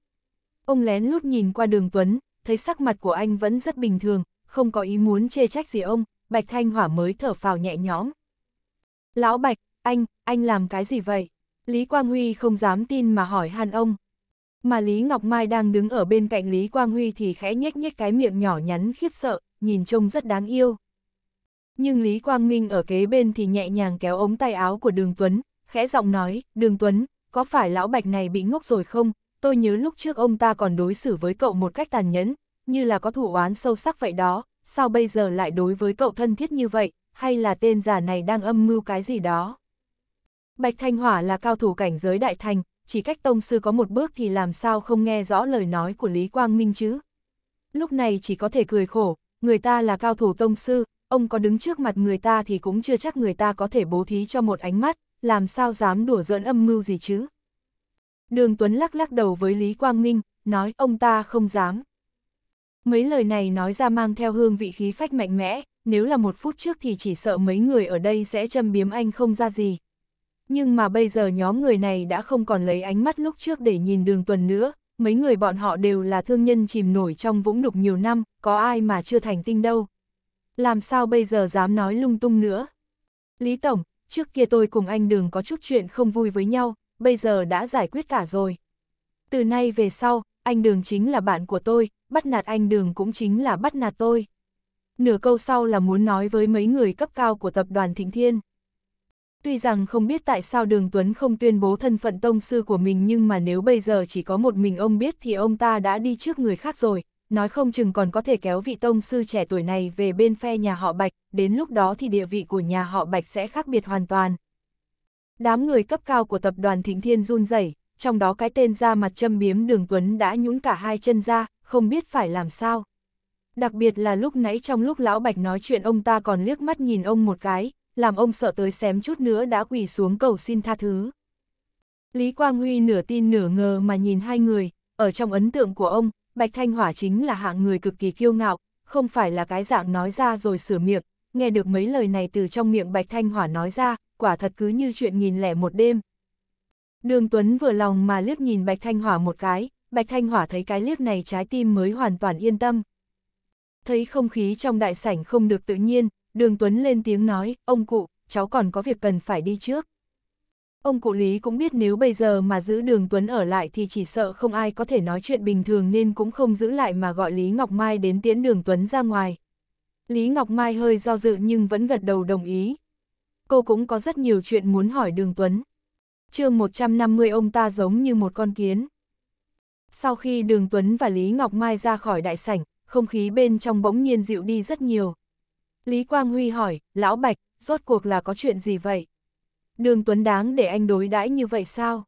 Ông lén lút nhìn qua đường Tuấn, thấy sắc mặt của anh vẫn rất bình thường, không có ý muốn chê trách gì ông, Bạch Thanh Hỏa mới thở phào nhẹ nhõm. Lão Bạch, anh, anh làm cái gì vậy? Lý Quang Huy không dám tin mà hỏi han ông. Mà Lý Ngọc Mai đang đứng ở bên cạnh Lý Quang Huy thì khẽ nhếch nhếch cái miệng nhỏ nhắn khiếp sợ, nhìn trông rất đáng yêu. Nhưng Lý Quang Minh ở kế bên thì nhẹ nhàng kéo ống tay áo của Đường Tuấn, khẽ giọng nói, Đường Tuấn, có phải lão bạch này bị ngốc rồi không? Tôi nhớ lúc trước ông ta còn đối xử với cậu một cách tàn nhẫn, như là có thủ oán sâu sắc vậy đó, sao bây giờ lại đối với cậu thân thiết như vậy, hay là tên giả này đang âm mưu cái gì đó? Bạch Thanh Hỏa là cao thủ cảnh giới đại thành, chỉ cách tông sư có một bước thì làm sao không nghe rõ lời nói của Lý Quang Minh chứ? Lúc này chỉ có thể cười khổ, người ta là cao thủ tông sư, ông có đứng trước mặt người ta thì cũng chưa chắc người ta có thể bố thí cho một ánh mắt, làm sao dám đùa giỡn âm mưu gì chứ. Đường Tuấn lắc lắc đầu với Lý Quang Minh, nói ông ta không dám. Mấy lời này nói ra mang theo hương vị khí phách mạnh mẽ, nếu là một phút trước thì chỉ sợ mấy người ở đây sẽ châm biếm anh không ra gì. Nhưng mà bây giờ nhóm người này đã không còn lấy ánh mắt lúc trước để nhìn đường tuần nữa, mấy người bọn họ đều là thương nhân chìm nổi trong vũng đục nhiều năm, có ai mà chưa thành tinh đâu làm sao bây giờ dám nói lung tung nữa. Lý Tổng, trước kia tôi cùng anh Đường có chút chuyện không vui với nhau, bây giờ đã giải quyết cả rồi. Từ nay về sau, anh đường chính là bạn của tôi, bắt nạt anh đường cũng chính là bắt nạt tôi. Nửa câu sau là muốn nói với mấy người cấp cao của tập đoàn Thịnh Thiên. Tuy rằng không biết tại sao Đường Tuấn không tuyên bố thân phận tông sư của mình nhưng mà nếu bây giờ chỉ có một mình ông biết thì ông ta đã đi trước người khác rồi, nói không chừng còn có thể kéo vị tông sư trẻ tuổi này về bên phe nhà họ Bạch, đến lúc đó thì địa vị của nhà họ Bạch sẽ khác biệt hoàn toàn. Đám người cấp cao của tập đoàn Thịnh Thiên run rẩy, trong đó cái tên ra mặt châm biếm Đường Tuấn đã nhũn cả hai chân ra, không biết phải làm sao. Đặc biệt là lúc nãy trong lúc Lão Bạch nói chuyện ông ta còn liếc mắt nhìn ông một cái, làm ông sợ tới xém chút nữa đã quỳ xuống cầu xin tha thứ. Lý Quang Huy nửa tin nửa ngờ mà nhìn hai người, ở trong ấn tượng của ông, Bạch Thanh Hỏa chính là hạng người cực kỳ kiêu ngạo, không phải là cái dạng nói ra rồi sửa miệng, nghe được mấy lời này từ trong miệng Bạch Thanh Hỏa nói ra, quả thật cứ như chuyện nghìn lẻ một đêm. Đường Tuấn vừa lòng mà liếc nhìn Bạch Thanh Hỏa một cái, Bạch Thanh Hỏa thấy cái liếc này trái tim mới hoàn toàn yên tâm. Thấy không khí trong đại sảnh không được tự nhiên, Đường Tuấn lên tiếng nói, ông cụ, cháu còn có việc cần phải đi trước. Ông cụ Lý cũng biết nếu bây giờ mà giữ đường Tuấn ở lại thì chỉ sợ không ai có thể nói chuyện bình thường nên cũng không giữ lại mà gọi Lý Ngọc Mai đến tiễn đường Tuấn ra ngoài. Lý Ngọc Mai hơi do dự nhưng vẫn gật đầu đồng ý. Cô cũng có rất nhiều chuyện muốn hỏi đường Tuấn. chương 150 ông ta giống như một con kiến. Sau khi đường Tuấn và Lý Ngọc Mai ra khỏi đại sảnh, không khí bên trong bỗng nhiên dịu đi rất nhiều. Lý Quang Huy hỏi, Lão Bạch, rốt cuộc là có chuyện gì vậy? đường Tuấn đáng để anh đối đãi như vậy sao?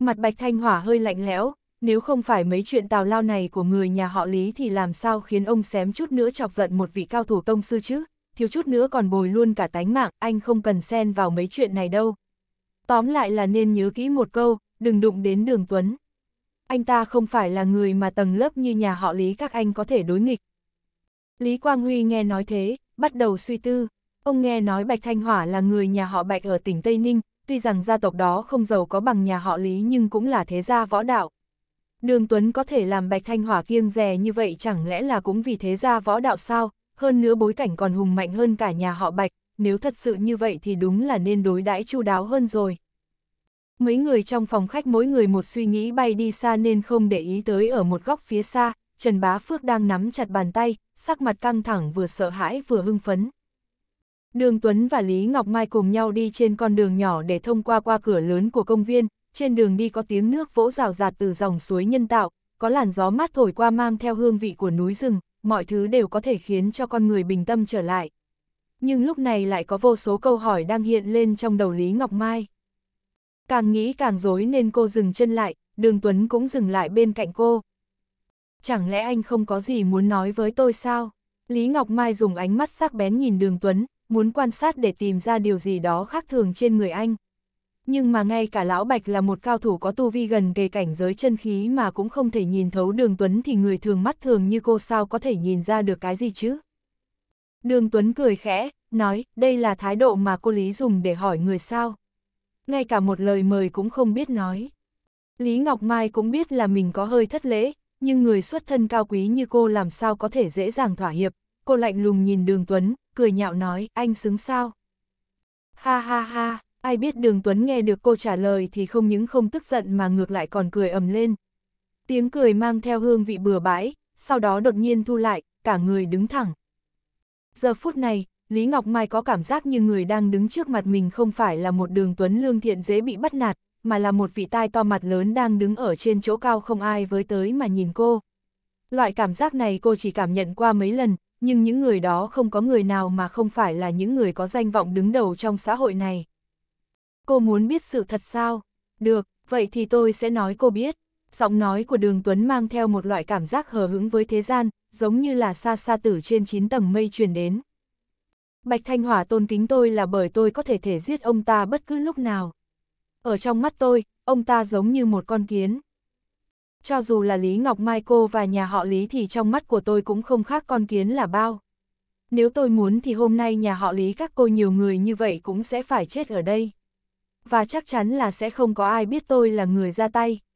Mặt Bạch Thanh Hỏa hơi lạnh lẽo, nếu không phải mấy chuyện tào lao này của người nhà họ Lý thì làm sao khiến ông xém chút nữa chọc giận một vị cao thủ tông sư chứ, thiếu chút nữa còn bồi luôn cả tánh mạng, anh không cần xen vào mấy chuyện này đâu. Tóm lại là nên nhớ kỹ một câu, đừng đụng đến đường Tuấn. Anh ta không phải là người mà tầng lớp như nhà họ Lý các anh có thể đối nghịch. Lý Quang Huy nghe nói thế, bắt đầu suy tư. Ông nghe nói Bạch Thanh Hỏa là người nhà họ Bạch ở tỉnh Tây Ninh, tuy rằng gia tộc đó không giàu có bằng nhà họ Lý nhưng cũng là thế gia võ đạo. Đường Tuấn có thể làm Bạch Thanh Hỏa kiêng rè như vậy chẳng lẽ là cũng vì thế gia võ đạo sao, hơn nữa bối cảnh còn hùng mạnh hơn cả nhà họ Bạch, nếu thật sự như vậy thì đúng là nên đối đãi chu đáo hơn rồi. Mấy người trong phòng khách mỗi người một suy nghĩ bay đi xa nên không để ý tới ở một góc phía xa, Trần Bá Phước đang nắm chặt bàn tay, sắc mặt căng thẳng vừa sợ hãi vừa hưng phấn. Đường Tuấn và Lý Ngọc Mai cùng nhau đi trên con đường nhỏ để thông qua qua cửa lớn của công viên, trên đường đi có tiếng nước vỗ rào rạt từ dòng suối nhân tạo, có làn gió mát thổi qua mang theo hương vị của núi rừng, mọi thứ đều có thể khiến cho con người bình tâm trở lại. Nhưng lúc này lại có vô số câu hỏi đang hiện lên trong đầu Lý Ngọc Mai. Càng nghĩ càng dối nên cô dừng chân lại, đường Tuấn cũng dừng lại bên cạnh cô. Chẳng lẽ anh không có gì muốn nói với tôi sao? Lý Ngọc Mai dùng ánh mắt sắc bén nhìn đường Tuấn, muốn quan sát để tìm ra điều gì đó khác thường trên người anh. Nhưng mà ngay cả Lão Bạch là một cao thủ có tu vi gần kề cảnh giới chân khí mà cũng không thể nhìn thấu đường Tuấn thì người thường mắt thường như cô sao có thể nhìn ra được cái gì chứ? Đường Tuấn cười khẽ, nói, đây là thái độ mà cô Lý dùng để hỏi người sao. Ngay cả một lời mời cũng không biết nói. Lý Ngọc Mai cũng biết là mình có hơi thất lễ, nhưng người xuất thân cao quý như cô làm sao có thể dễ dàng thỏa hiệp. Cô lạnh lùng nhìn đường Tuấn, cười nhạo nói, anh xứng sao? Ha ha ha, ai biết đường Tuấn nghe được cô trả lời thì không những không tức giận mà ngược lại còn cười ầm lên. Tiếng cười mang theo hương vị bừa bãi, sau đó đột nhiên thu lại, cả người đứng thẳng. Giờ phút này, Lý Ngọc Mai có cảm giác như người đang đứng trước mặt mình không phải là một đường Tuấn lương thiện dễ bị bắt nạt, mà là một vị tai to mặt lớn đang đứng ở trên chỗ cao không ai với tới mà nhìn cô. Loại cảm giác này cô chỉ cảm nhận qua mấy lần, nhưng những người đó không có người nào mà không phải là những người có danh vọng đứng đầu trong xã hội này. Cô muốn biết sự thật sao? Được, vậy thì tôi sẽ nói cô biết. Giọng nói của Đường Tuấn mang theo một loại cảm giác hờ hững với thế gian, giống như là xa xa tử trên 9 tầng mây truyền đến. Bạch Thanh Hỏa tôn kính tôi là bởi tôi có thể thể giết ông ta bất cứ lúc nào. Ở trong mắt tôi, ông ta giống như một con kiến cho dù là Lý Ngọc Mai cô và nhà họ Lý thì trong mắt của tôi cũng không khác con kiến là bao. Nếu tôi muốn thì hôm nay nhà họ Lý các cô nhiều người như vậy cũng sẽ phải chết ở đây. Và chắc chắn là sẽ không có ai biết tôi là người ra tay.